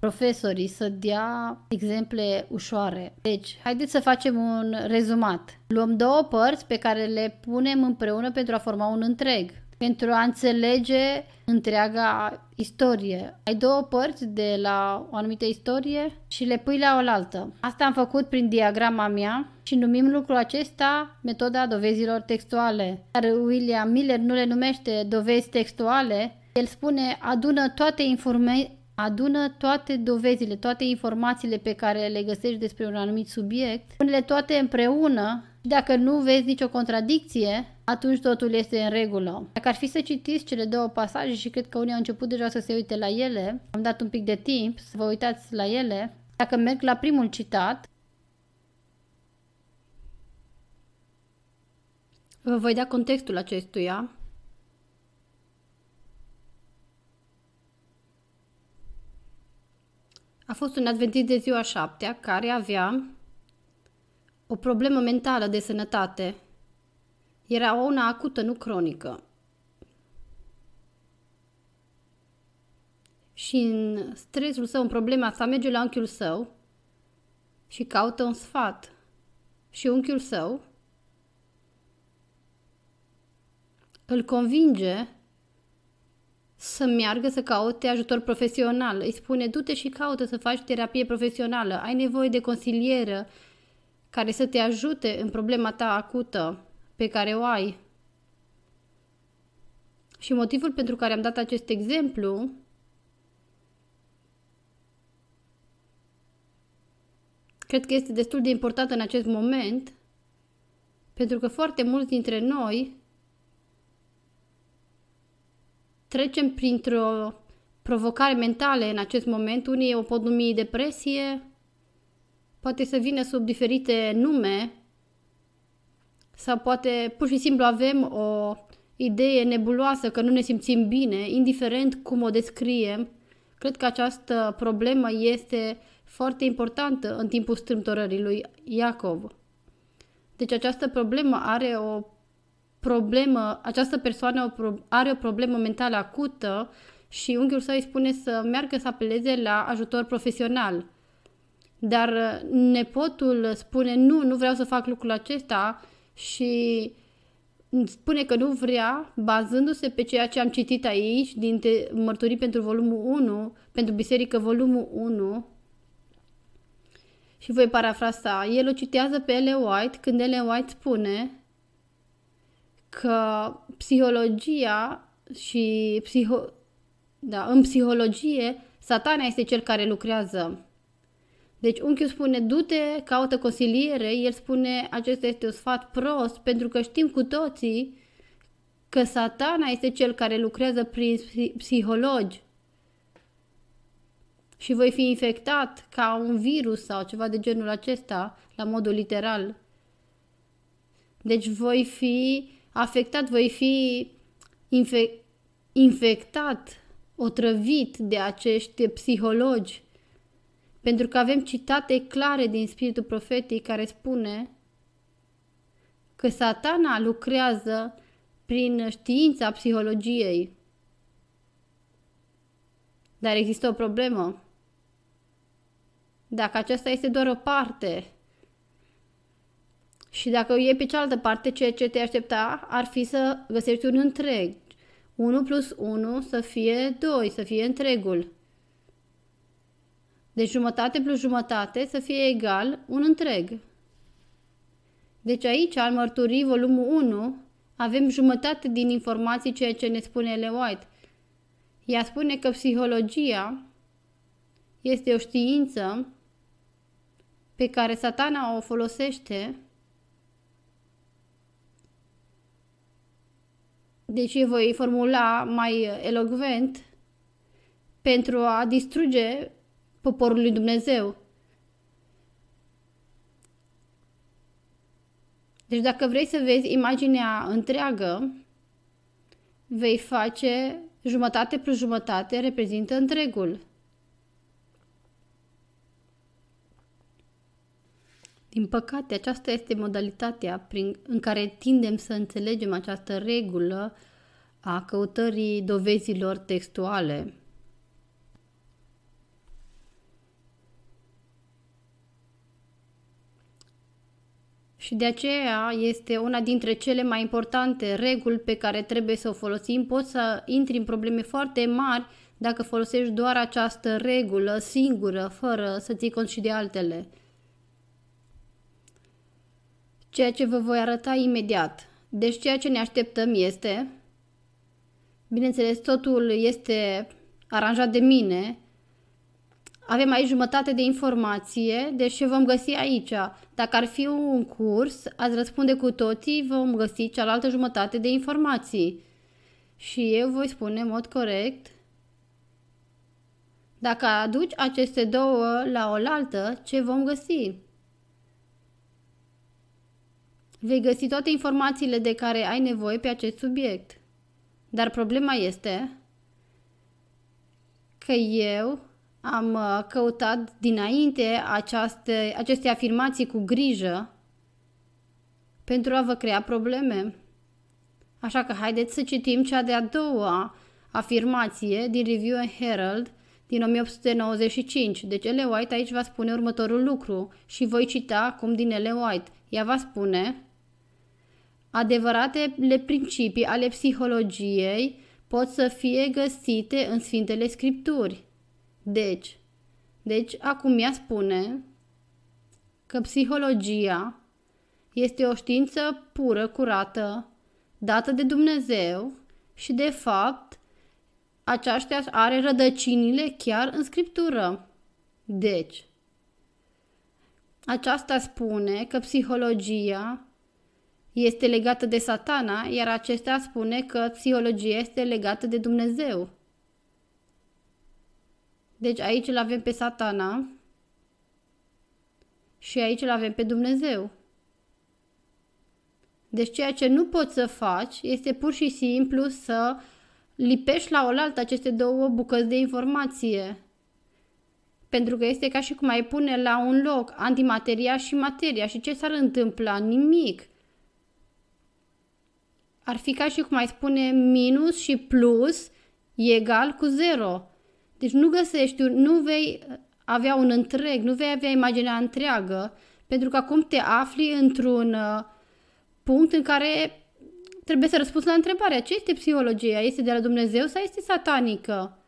profesorii, să dea exemple ușoare. Deci, haideți să facem un rezumat. Luăm două părți pe care le punem împreună pentru a forma un întreg pentru a înțelege întreaga istorie. Ai două părți de la o anumită istorie și le pui la oaltă. Asta am făcut prin diagrama mea și numim lucrul acesta metoda dovezilor textuale, dar William Miller nu le numește dovezi textuale, el spune, adună toate informe- Adună toate dovezile, toate informațiile pe care le găsești despre un anumit subiect, pune-le toate împreună dacă nu vezi nicio contradicție, atunci totul este în regulă. Dacă ar fi să citiți cele două pasaje și cred că unii au început deja să se uite la ele, am dat un pic de timp să vă uitați la ele. Dacă merg la primul citat, vă voi da contextul acestuia A fost un adventist de ziua șaptea care avea o problemă mentală de sănătate. Era una acută, nu cronică. Și în stresul său, în problema sa, merge la unchiul său și caută un sfat. Și unchiul său îl convinge să meargă să caute ajutor profesional. Îi spune, du-te și caută să faci terapie profesională, ai nevoie de consilieră care să te ajute în problema ta acută pe care o ai. Și motivul pentru care am dat acest exemplu cred că este destul de important în acest moment, pentru că foarte mulți dintre noi trecem printr-o provocare mentală în acest moment. Unii o pot numi depresie, poate să vină sub diferite nume sau poate pur și simplu avem o idee nebuloasă că nu ne simțim bine, indiferent cum o descriem. Cred că această problemă este foarte importantă în timpul strâmtorării lui Iacov. Deci această problemă are o problemă, această persoană are o problemă mentală acută și unghiul său îi spune să meargă să apeleze la ajutor profesional. Dar uh, nepotul spune nu, nu vreau să fac lucrul acesta și spune că nu vrea, bazându-se pe ceea ce am citit aici, din te- mărturii pentru volumul 1, pentru biserică volumul 1, și voi parafrasa, el o citează pe Ellen White când Ellen White spune că psihologia și psiho... Da, în psihologie, satana este cel care lucrează. Deci unchiul spune, du-te, caută consiliere, el spune, acesta este un sfat prost, pentru că știm cu toții că satana este cel care lucrează prin psihologi și voi fi infectat ca un virus sau ceva de genul acesta, la modul literal. Deci voi fi afectat, voi fi infe- infectat, otrăvit de acești psihologi. Pentru că avem citate clare din spiritul profetic care spune că satana lucrează prin știința psihologiei. Dar există o problemă. Dacă aceasta este doar o parte și dacă e pe cealaltă parte, ceea ce te aștepta ar fi să găsești un întreg. 1 plus 1 să fie 2, să fie întregul. Deci jumătate plus jumătate să fie egal un întreg. Deci aici, al mărturii, volumul 1, avem jumătate din informații ceea ce ne spune Ellen White. Ea spune că psihologia este o știință pe care satana o folosește deci voi formula mai elogvent, pentru a distruge poporul lui Dumnezeu. Deci dacă vrei să vezi imaginea întreagă, vei face jumătate plus jumătate reprezintă întregul. Din păcate, aceasta este modalitatea prin, în care tindem să înțelegem această regulă a căutării dovezilor textuale. Și de aceea este una dintre cele mai importante reguli pe care trebuie să o folosim. Poți să intri în probleme foarte mari dacă folosești doar această regulă singură, fără să ții cont și de altele ceea ce vă voi arăta imediat. Deci ceea ce ne așteptăm este, bineînțeles, totul este aranjat de mine, avem aici jumătate de informație, deci ce vom găsi aici? Dacă ar fi un curs, ați răspunde cu toții, vom găsi cealaltă jumătate de informații. Și eu voi spune în mod corect. Dacă aduci aceste două la oaltă, ce vom găsi? Vei găsi toate informațiile de care ai nevoie pe acest subiect. Dar problema este că eu am uh, căutat dinainte aceaste, aceste afirmații cu grijă pentru a vă crea probleme. Așa că haideți să citim cea de-a doua afirmație din Review and Herald din 1895. Deci Ele White aici va spune următorul lucru și voi cita acum din ele White. Ea va spune Adevăratele principii ale psihologiei pot să fie găsite în Sfintele Scripturi. Deci, deci acum ea spune că psihologia este o știință pură, curată, dată de Dumnezeu și, de fapt, aceasta are rădăcinile chiar în Scriptură. Deci, aceasta spune că psihologia este legată de satana, iar acesta spune că psihologia este legată de Dumnezeu. Deci aici îl avem pe satana și aici îl avem pe Dumnezeu. Deci ceea ce nu poți să faci este pur și simplu să lipești la oaltă aceste două bucăți de informație. Pentru că este ca și cum ai pune la un loc antimateria și materia și ce s-ar întâmpla? Nimic ar fi ca și cum ai spune minus și plus egal cu 0. Deci nu găsești, nu vei avea un întreg, nu vei avea imaginea întreagă, pentru că acum te afli într-un uh, punct în care trebuie să răspunzi la întrebarea ce este psihologia? Este de la Dumnezeu sau este satanică?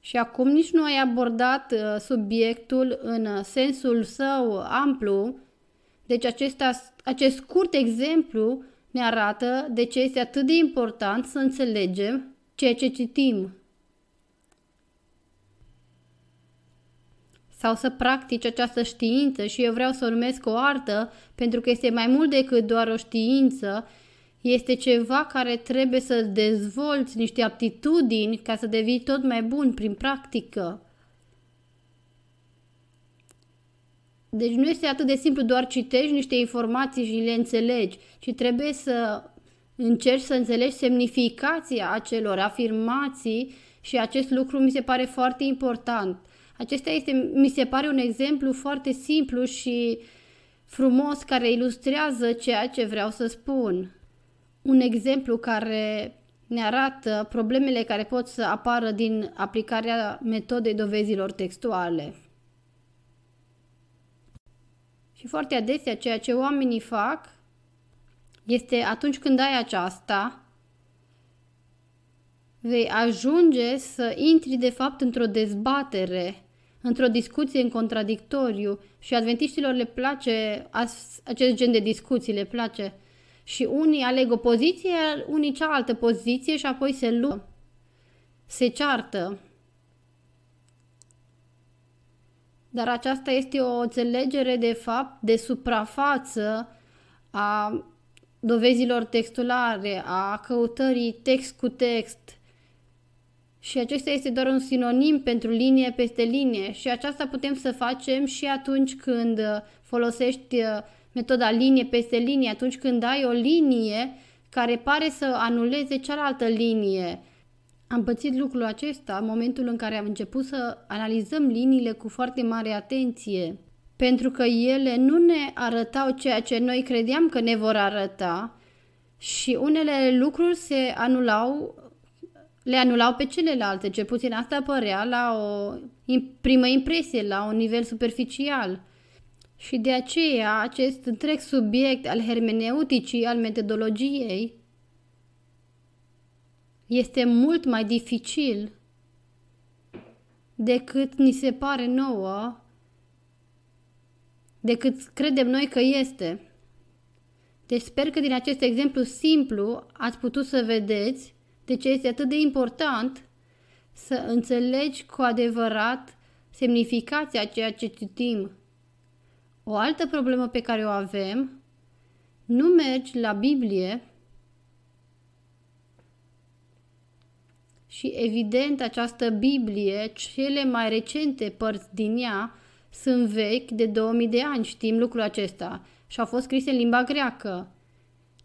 Și acum nici nu ai abordat uh, subiectul în uh, sensul său amplu. Deci acesta, acest scurt exemplu ne arată de ce este atât de important să înțelegem ceea ce citim sau să practici această știință și eu vreau să urmesc o artă pentru că este mai mult decât doar o știință, este ceva care trebuie să dezvolți niște aptitudini ca să devii tot mai bun prin practică. Deci nu este atât de simplu doar citești niște informații și le înțelegi, ci trebuie să încerci să înțelegi semnificația acelor afirmații și acest lucru mi se pare foarte important. Acesta este, mi se pare, un exemplu foarte simplu și frumos care ilustrează ceea ce vreau să spun. Un exemplu care ne arată problemele care pot să apară din aplicarea metodei dovezilor textuale. Și foarte adesea ceea ce oamenii fac este atunci când ai aceasta, vei ajunge să intri de fapt într-o dezbatere, într-o discuție în contradictoriu și adventiștilor le place acest gen de discuții, le place. Și unii aleg o poziție, unii cealaltă poziție și apoi se luptă, se ceartă. Dar aceasta este o înțelegere de fapt de suprafață a dovezilor textulare, a căutării text cu text. Și acesta este doar un sinonim pentru linie peste linie și aceasta putem să facem și atunci când folosești uh, metoda linie peste linie, atunci când ai o linie care pare să anuleze cealaltă linie am pățit lucrul acesta în momentul în care am început să analizăm liniile cu foarte mare atenție, pentru că ele nu ne arătau ceea ce noi credeam că ne vor arăta și unele lucruri se anulau, le anulau pe celelalte, cel puțin asta părea la o primă impresie, la un nivel superficial. Și de aceea acest întreg subiect al hermeneuticii, al metodologiei, este mult mai dificil decât ni se pare nouă, decât credem noi că este. Deci sper că din acest exemplu simplu ați putut să vedeți de ce este atât de important să înțelegi cu adevărat semnificația ceea ce citim. O altă problemă pe care o avem, nu mergi la Biblie și evident această Biblie, cele mai recente părți din ea, sunt vechi de 2000 de ani, știm lucrul acesta, și au fost scrise în limba greacă.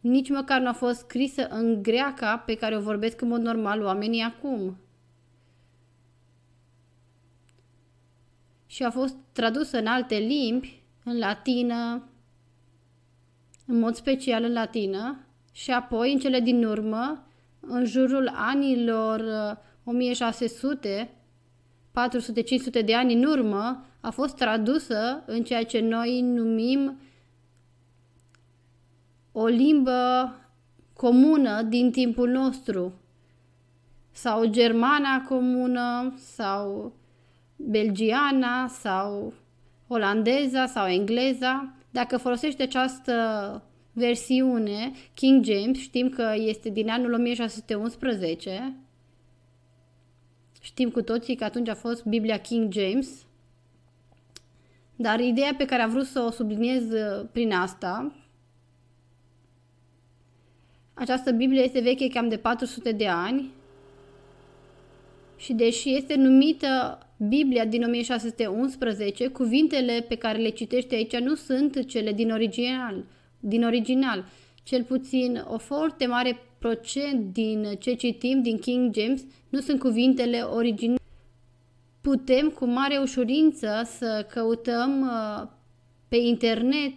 Nici măcar nu a fost scrisă în greaca pe care o vorbesc în mod normal oamenii acum. Și a fost tradusă în alte limbi, în latină, în mod special în latină, și apoi, în cele din urmă, în jurul anilor 1600, uh, 400-500 de ani în urmă, a fost tradusă în ceea ce noi numim o limbă comună din timpul nostru, sau germana comună, sau belgiana, sau olandeza, sau engleza. Dacă folosești această versiune King James, știm că este din anul 1611. Știm cu toții că atunci a fost Biblia King James. Dar ideea pe care a vrut să o subliniez uh, prin asta, această Biblie este veche cam de 400 de ani și deși este numită Biblia din 1611, cuvintele pe care le citește aici nu sunt cele din original, din original. Cel puțin o foarte mare procent din ce citim din King James nu sunt cuvintele originale. Putem cu mare ușurință să căutăm uh, pe internet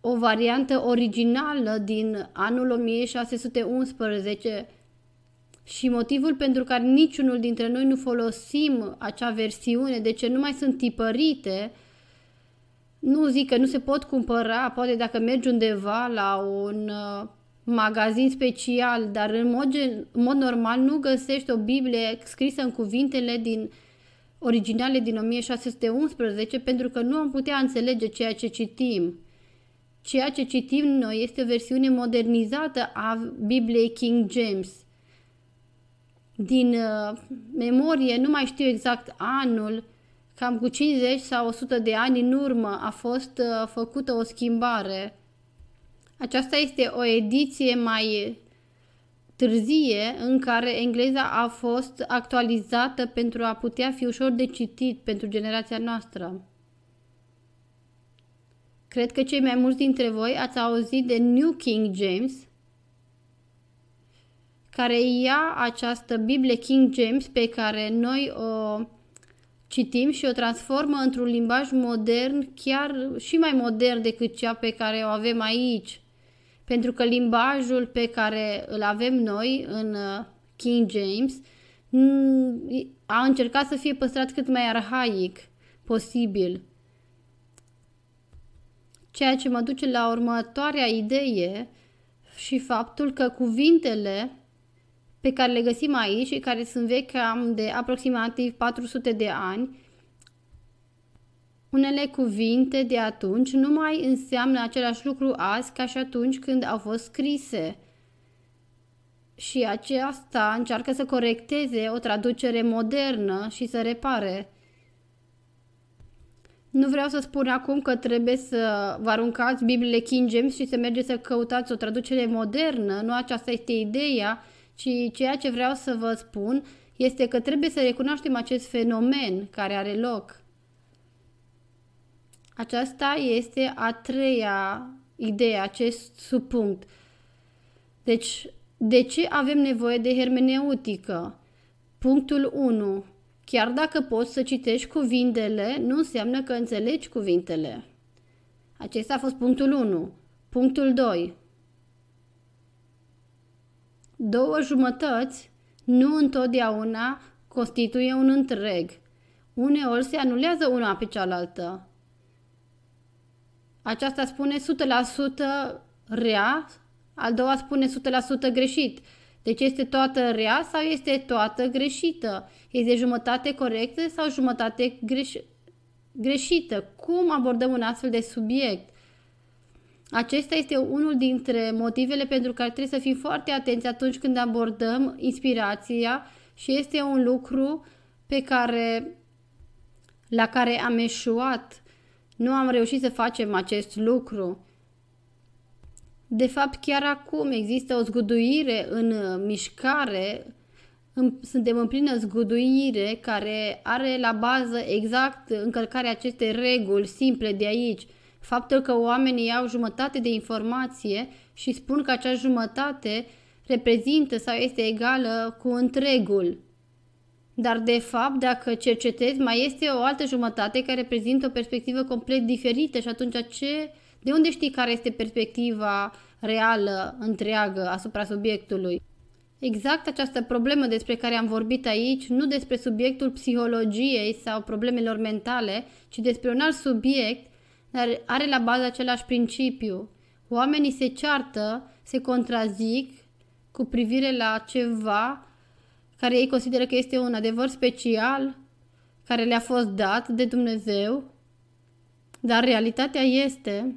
o variantă originală din anul 1611 și motivul pentru care niciunul dintre noi nu folosim acea versiune, de ce nu mai sunt tipărite, nu zic că nu se pot cumpăra, poate dacă mergi undeva la un uh, magazin special, dar în mod, gen, în mod normal nu găsești o Biblie scrisă în cuvintele din originale din 1611 pentru că nu am putea înțelege ceea ce citim. Ceea ce citim noi este o versiune modernizată a Bibliei King James. Din uh, memorie nu mai știu exact anul, cam cu 50 sau 100 de ani în urmă a fost uh, făcută o schimbare. Aceasta este o ediție mai târzie în care engleza a fost actualizată pentru a putea fi ușor de citit pentru generația noastră. Cred că cei mai mulți dintre voi ați auzit de New King James, care ia această Biblie King James pe care noi o citim și o transformă într-un limbaj modern, chiar și mai modern decât cea pe care o avem aici. Pentru că limbajul pe care îl avem noi în uh, King James mm, a încercat să fie păstrat cât mai arhaic posibil. Ceea ce mă duce la următoarea idee și faptul că cuvintele pe care le găsim aici și care sunt vechi cam de aproximativ 400 de ani, unele cuvinte de atunci nu mai înseamnă același lucru azi ca și atunci când au fost scrise. Și aceasta încearcă să corecteze o traducere modernă și să repare. Nu vreau să spun acum că trebuie să vă aruncați biblie King James și să mergeți să căutați o traducere modernă, nu aceasta este ideea, ci ceea ce vreau să vă spun este că trebuie să recunoaștem acest fenomen care are loc. Aceasta este a treia idee, acest subpunct. Deci, de ce avem nevoie de hermeneutică? Punctul 1. Chiar dacă poți să citești cuvintele, nu înseamnă că înțelegi cuvintele. Acesta a fost punctul 1. Punctul 2. Două jumătăți nu întotdeauna constituie un întreg. Uneori se anulează una pe cealaltă. Aceasta spune 100% rea, al doua spune 100% greșit. Deci este toată rea sau este toată greșită? Este jumătate corectă sau jumătate greș- greșită? Cum abordăm un astfel de subiect? Acesta este unul dintre motivele pentru care trebuie să fim foarte atenți atunci când abordăm inspirația și este un lucru pe care, la care am eșuat. Nu am reușit să facem acest lucru. De fapt, chiar acum există o zguduire în mișcare, suntem în plină zguduire care are la bază exact încălcarea acestei reguli simple de aici – Faptul că oamenii au jumătate de informație și spun că acea jumătate reprezintă sau este egală cu întregul. Dar, de fapt, dacă cercetezi, mai este o altă jumătate care reprezintă o perspectivă complet diferită și atunci ce, de unde știi care este perspectiva reală, întreagă, asupra subiectului? Exact această problemă despre care am vorbit aici, nu despre subiectul psihologiei sau problemelor mentale, ci despre un alt subiect dar are la bază același principiu. Oamenii se ceartă, se contrazic cu privire la ceva care ei consideră că este un adevăr special care le-a fost dat de Dumnezeu, dar realitatea este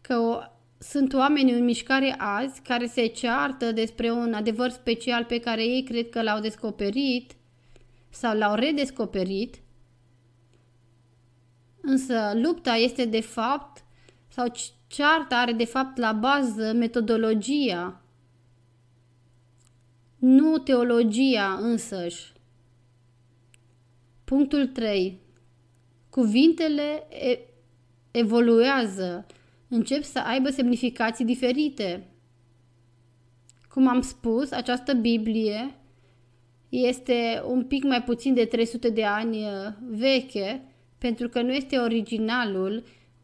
că o, sunt oameni în mișcare azi care se ceartă despre un adevăr special pe care ei cred că l-au descoperit sau l-au redescoperit Însă lupta este de fapt, sau cearta are de fapt la bază metodologia, nu teologia însăși. Punctul 3. Cuvintele evoluează, încep să aibă semnificații diferite. Cum am spus, această Biblie este un pic mai puțin de 300 de ani uh, veche, pentru că nu este originalul,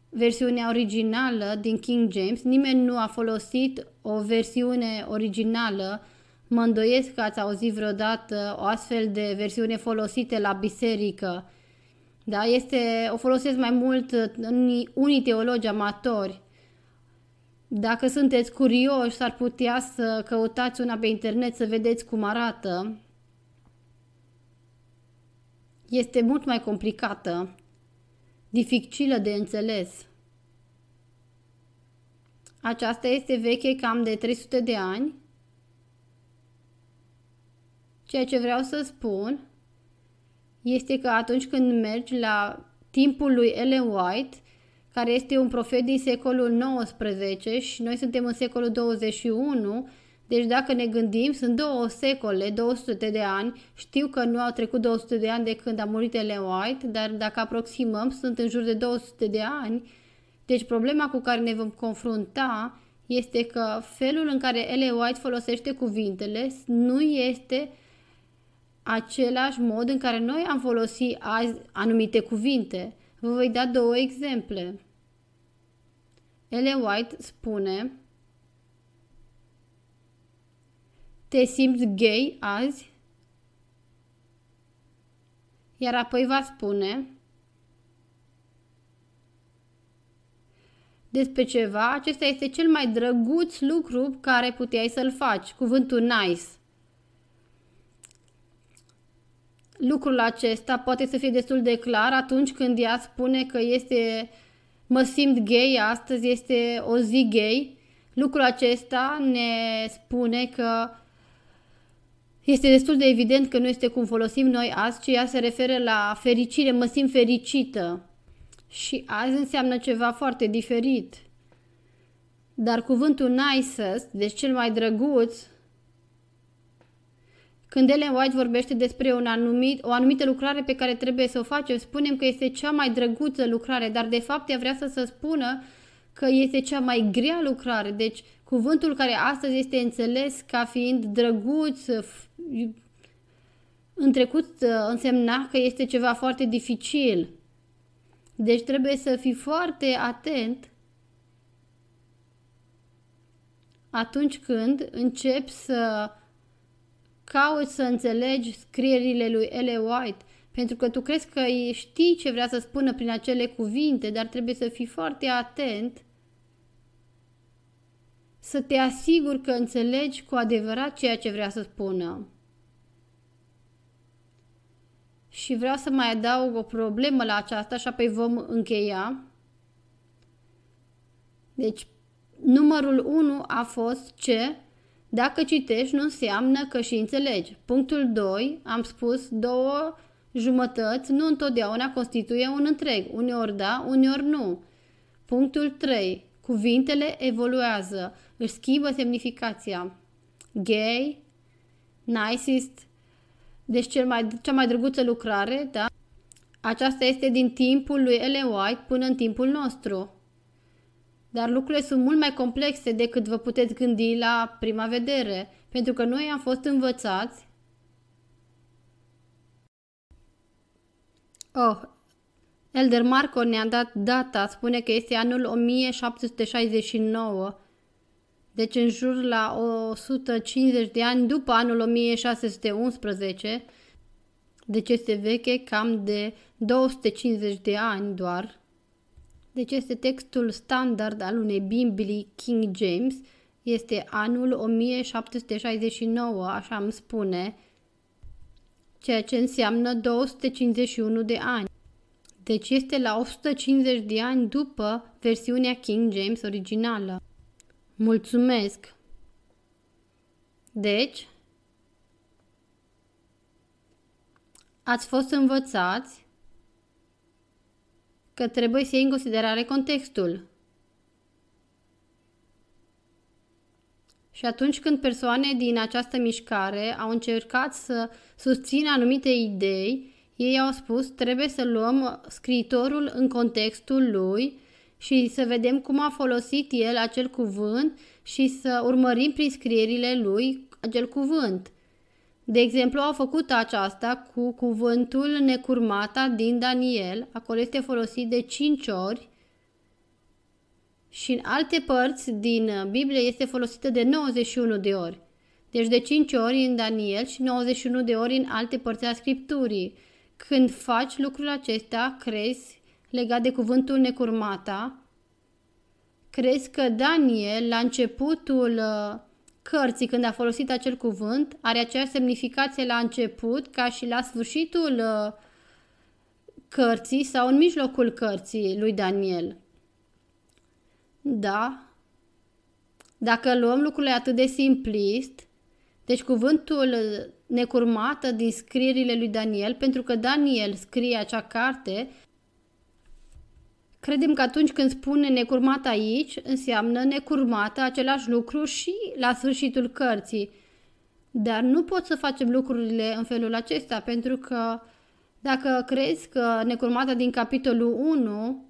versiunea originală din King James. Nimeni nu a folosit o versiune originală. Mă îndoiesc că ați auzit vreodată o astfel de versiune folosită la biserică. Da, este, o folosesc mai mult unii, teologi amatori. Dacă sunteți curioși, s-ar putea să căutați una pe internet să vedeți cum arată. Este mult mai complicată dificilă de înțeles. Aceasta este veche cam de 300 de ani. Ceea ce vreau să spun este că atunci când mergi la timpul lui Ellen White, care este un profet din secolul 19 și noi suntem în secolul 21, deci dacă ne gândim, sunt două secole, 200 de ani, știu că nu au trecut 200 de ani de când a murit Ellen White, dar dacă aproximăm, sunt în jur de 200 de ani. Deci problema cu care ne vom confrunta este că felul în care Ellen White folosește cuvintele nu este același mod în care noi am folosit azi anumite cuvinte. Vă voi da două exemple. Ellen White spune Te simți gay azi? Iar apoi va spune despre ceva, acesta este cel mai drăguț lucru care puteai să-l faci, cuvântul nice. Lucrul acesta poate să fie destul de clar atunci când ea spune că este mă simt gay, astăzi este o zi gay. Lucrul acesta ne spune că este destul de evident că nu este cum folosim noi azi, ci ea se referă la fericire, mă simt fericită. Și azi înseamnă ceva foarte diferit. Dar cuvântul nicest, deci cel mai drăguț, când Ellen White vorbește despre un anumit, o anumită lucrare pe care trebuie să o facem, spunem că este cea mai drăguță lucrare, dar de fapt ea vrea să se spună că este cea mai grea lucrare. Deci cuvântul care astăzi este înțeles ca fiind drăguț, în trecut uh, însemna că este ceva foarte dificil. Deci trebuie să fii foarte atent atunci când începi să cauți să înțelegi scrierile lui L. White, pentru că tu crezi că știi ce vrea să spună prin acele cuvinte, dar trebuie să fii foarte atent să te asiguri că înțelegi cu adevărat ceea ce vrea să spună. Și vreau să mai adaug o problemă la aceasta și păi apoi vom încheia. Deci, numărul 1 a fost ce? Dacă citești, nu înseamnă că și înțelegi. Punctul 2, am spus, două jumătăți nu întotdeauna constituie un întreg. Uneori da, uneori nu. Punctul 3. Cuvintele evoluează, își schimbă semnificația. Gay, nicest, deci cel mai, cea mai drăguță lucrare, da? Aceasta este din timpul lui Ellen White până în timpul nostru. Dar lucrurile sunt mult mai complexe decât vă puteți gândi la prima vedere, pentru că noi am fost învățați. Oh, Elder Marco ne-a dat data, spune că este anul 1769 deci în jur la 150 de ani după anul 1611, deci este veche cam de 250 de ani doar. Deci este textul standard al unei Biblii King James, este anul 1769, așa îmi spune, ceea ce înseamnă 251 de ani. Deci este la 150 de ani după versiunea King James originală. Mulțumesc. Deci, ați fost învățați că trebuie să iei în considerare contextul. Și atunci când persoane din această mișcare au încercat să susțină anumite idei, ei au spus trebuie să luăm scriitorul în contextul lui și să vedem cum a folosit el acel cuvânt și să urmărim prin scrierile lui acel cuvânt. De exemplu, au făcut aceasta cu cuvântul necurmata din Daniel, acolo este folosit de 5 ori și în alte părți din Biblie este folosită de 91 de ori. Deci de 5 ori în Daniel și 91 de ori în alte părți a Scripturii. Când faci lucrul acesta, crezi legat de cuvântul necurmata, crezi că Daniel, la începutul uh, cărții, când a folosit acel cuvânt, are aceeași semnificație la început ca și la sfârșitul uh, cărții sau în mijlocul cărții lui Daniel? Da. Dacă luăm lucrurile atât de simplist, deci cuvântul uh, necurmată din scrierile lui Daniel, pentru că Daniel scrie acea carte, Credem că atunci când spune necurmat aici, înseamnă necurmată același lucru și la sfârșitul cărții. Dar nu pot să facem lucrurile în felul acesta, pentru că dacă crezi că necurmata din capitolul 1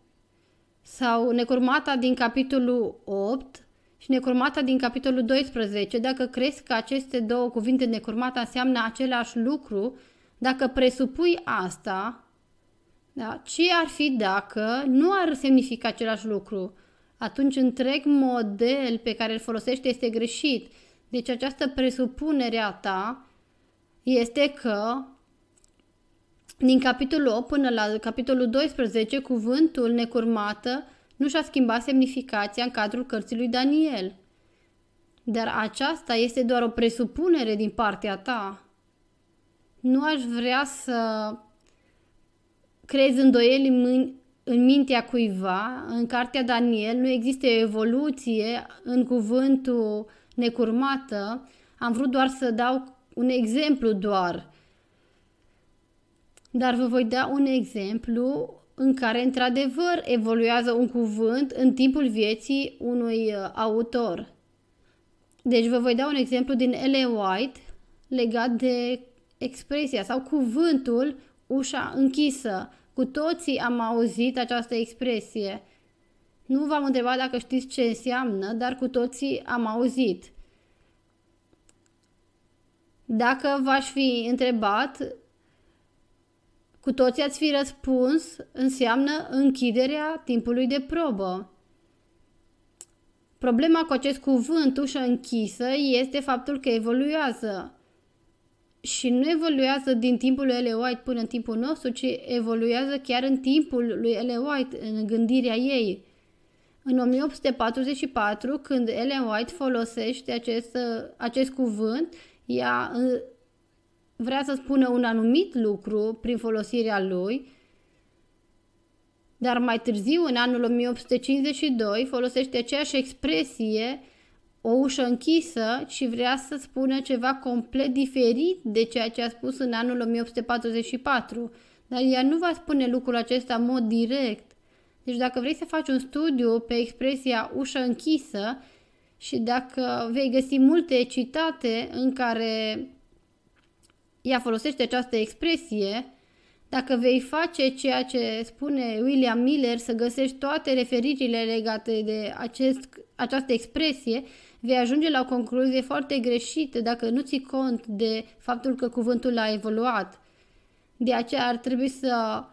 sau necurmata din capitolul 8 și necurmata din capitolul 12, dacă crezi că aceste două cuvinte necurmata înseamnă același lucru, dacă presupui asta, da? Ce ar fi dacă nu ar semnifica același lucru? Atunci întreg model pe care îl folosești este greșit. Deci această presupunere a ta este că din capitolul 8 până la capitolul 12, cuvântul necurmată nu și-a schimbat semnificația în cadrul cărții lui Daniel. Dar aceasta este doar o presupunere din partea ta. Nu aș vrea să crezi îndoieli în, mâini, în mintea cuiva, în cartea Daniel nu există evoluție în cuvântul necurmată. Am vrut doar să dau un exemplu doar. Dar vă voi da un exemplu în care într-adevăr evoluează un cuvânt în timpul vieții unui uh, autor. Deci vă voi da un exemplu din Ellen White legat de expresia sau cuvântul ușa închisă. Cu toții am auzit această expresie. Nu v-am întrebat dacă știți ce înseamnă, dar cu toții am auzit. Dacă v-aș fi întrebat, cu toții ați fi răspuns, înseamnă închiderea timpului de probă. Problema cu acest cuvânt, ușă închisă, este faptul că evoluează și nu evoluează din timpul lui Ele White până în timpul nostru, ci evoluează chiar în timpul lui Ele White, în gândirea ei. În 1844, când Ellen White folosește acest, acest cuvânt, ea uh, vrea să spună un anumit lucru prin folosirea lui, dar mai târziu, în anul 1852, folosește aceeași expresie o ușă închisă și vrea să spună ceva complet diferit de ceea ce a spus în anul 1844, dar ea nu va spune lucrul acesta în mod direct. Deci dacă vrei să faci un studiu pe expresia ușă închisă și dacă vei găsi multe citate în care ea folosește această expresie, dacă vei face ceea ce spune William Miller, să găsești toate referirile legate de acest, această expresie, vei ajunge la o concluzie foarte greșită dacă nu ți cont de faptul că cuvântul a evoluat. De aceea ar trebui să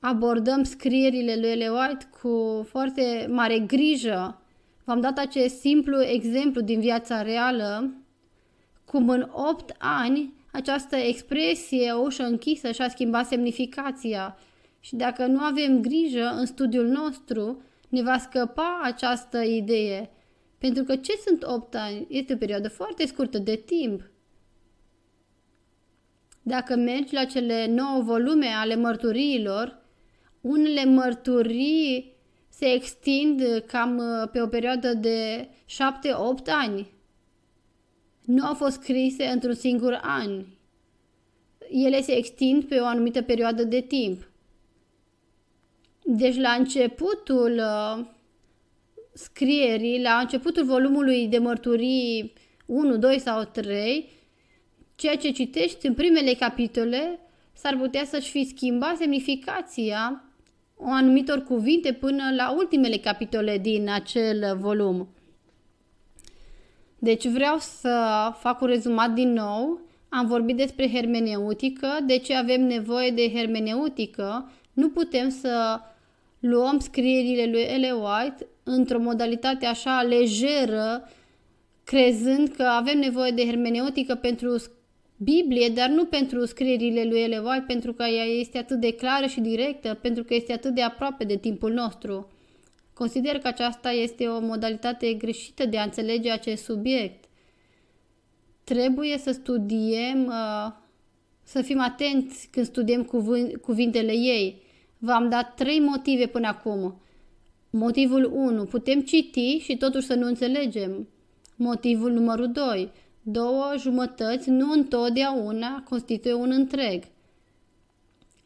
abordăm scrierile lui Ele White cu foarte mare grijă. V-am dat acest simplu exemplu din viața reală, cum în 8 ani această expresie o ușă închisă și-a schimbat semnificația și dacă nu avem grijă în studiul nostru, ne va scăpa această idee. Pentru că ce sunt 8 ani? Este o perioadă foarte scurtă de timp. Dacă mergi la cele 9 volume ale mărturiilor, unele mărturii se extind cam uh, pe o perioadă de 7-8 ani nu au fost scrise într-un singur an. Ele se extind pe o anumită perioadă de timp. Deci la începutul uh, scrierii, la începutul volumului de mărturii 1, 2 sau 3, ceea ce citești în primele capitole s-ar putea să-și fi schimbat semnificația o anumitor cuvinte până la ultimele capitole din acel volum. Deci vreau să fac un rezumat din nou. Am vorbit despre hermeneutică, de ce avem nevoie de hermeneutică. Nu putem să luăm scrierile lui L. White într-o modalitate așa lejeră, crezând că avem nevoie de hermeneutică pentru Biblie, dar nu pentru scrierile lui L. White, pentru că ea este atât de clară și directă, pentru că este atât de aproape de timpul nostru. Consider că aceasta este o modalitate greșită de a înțelege acest subiect. Trebuie să studiem, uh, să fim atenți când studiem cuvintele ei. V-am dat trei motive până acum. Motivul 1. Putem citi și totuși să nu înțelegem. Motivul numărul 2. Două jumătăți nu întotdeauna constituie un întreg.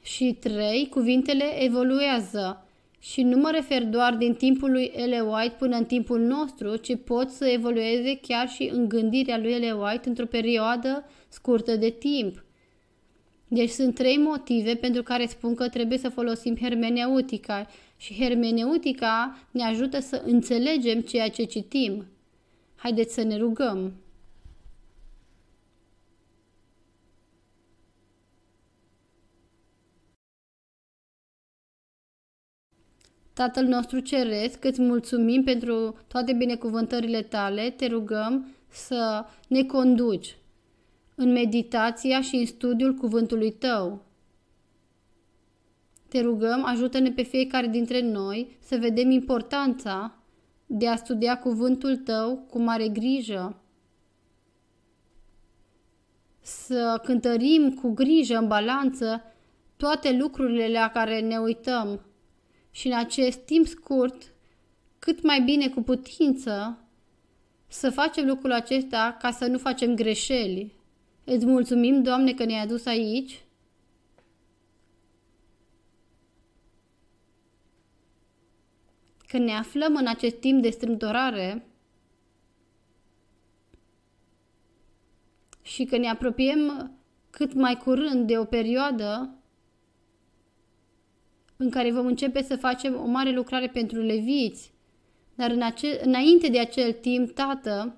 Și 3. Cuvintele evoluează. Și nu mă refer doar din timpul lui Ele White până în timpul nostru, ci pot să evolueze chiar și în gândirea lui Ele White într-o perioadă scurtă de timp. Deci sunt trei motive pentru care spun că trebuie să folosim hermeneutica și hermeneutica ne ajută să înțelegem ceea ce citim. Haideți să ne rugăm! Tatăl nostru Ceresc, îți mulțumim pentru toate binecuvântările tale, te rugăm să ne conduci în meditația și în studiul cuvântului tău. Te rugăm, ajută-ne pe fiecare dintre noi să vedem importanța de a studia cuvântul tău cu mare grijă, să cântărim cu grijă în balanță toate lucrurile la care ne uităm, și în acest timp scurt, cât mai bine cu putință, să facem lucrul acesta ca să nu facem greșeli. Îți mulțumim, Doamne, că ne-ai adus aici că ne aflăm în acest timp de strâmtorare și că ne apropiem cât mai curând de o perioadă în care vom începe să facem o mare lucrare pentru leviți. Dar în ace- înainte de acel timp, Tată,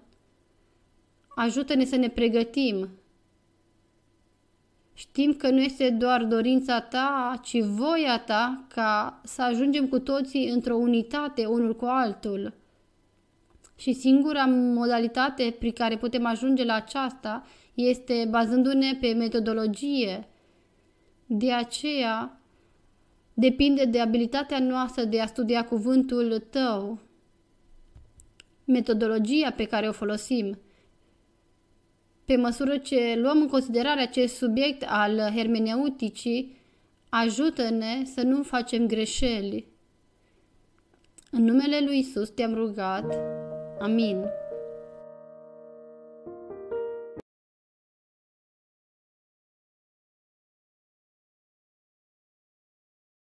ajută-ne să ne pregătim. Știm că nu este doar dorința ta, ci voia ta ca să ajungem cu toții într-o unitate unul cu altul. Și singura modalitate prin care putem ajunge la aceasta este bazându-ne pe metodologie. De aceea, depinde de abilitatea noastră de a studia cuvântul tău, metodologia pe care o folosim. Pe măsură ce luăm în considerare acest subiect al hermeneuticii, ajută-ne să nu facem greșeli. În numele lui Isus te-am rugat. Amin.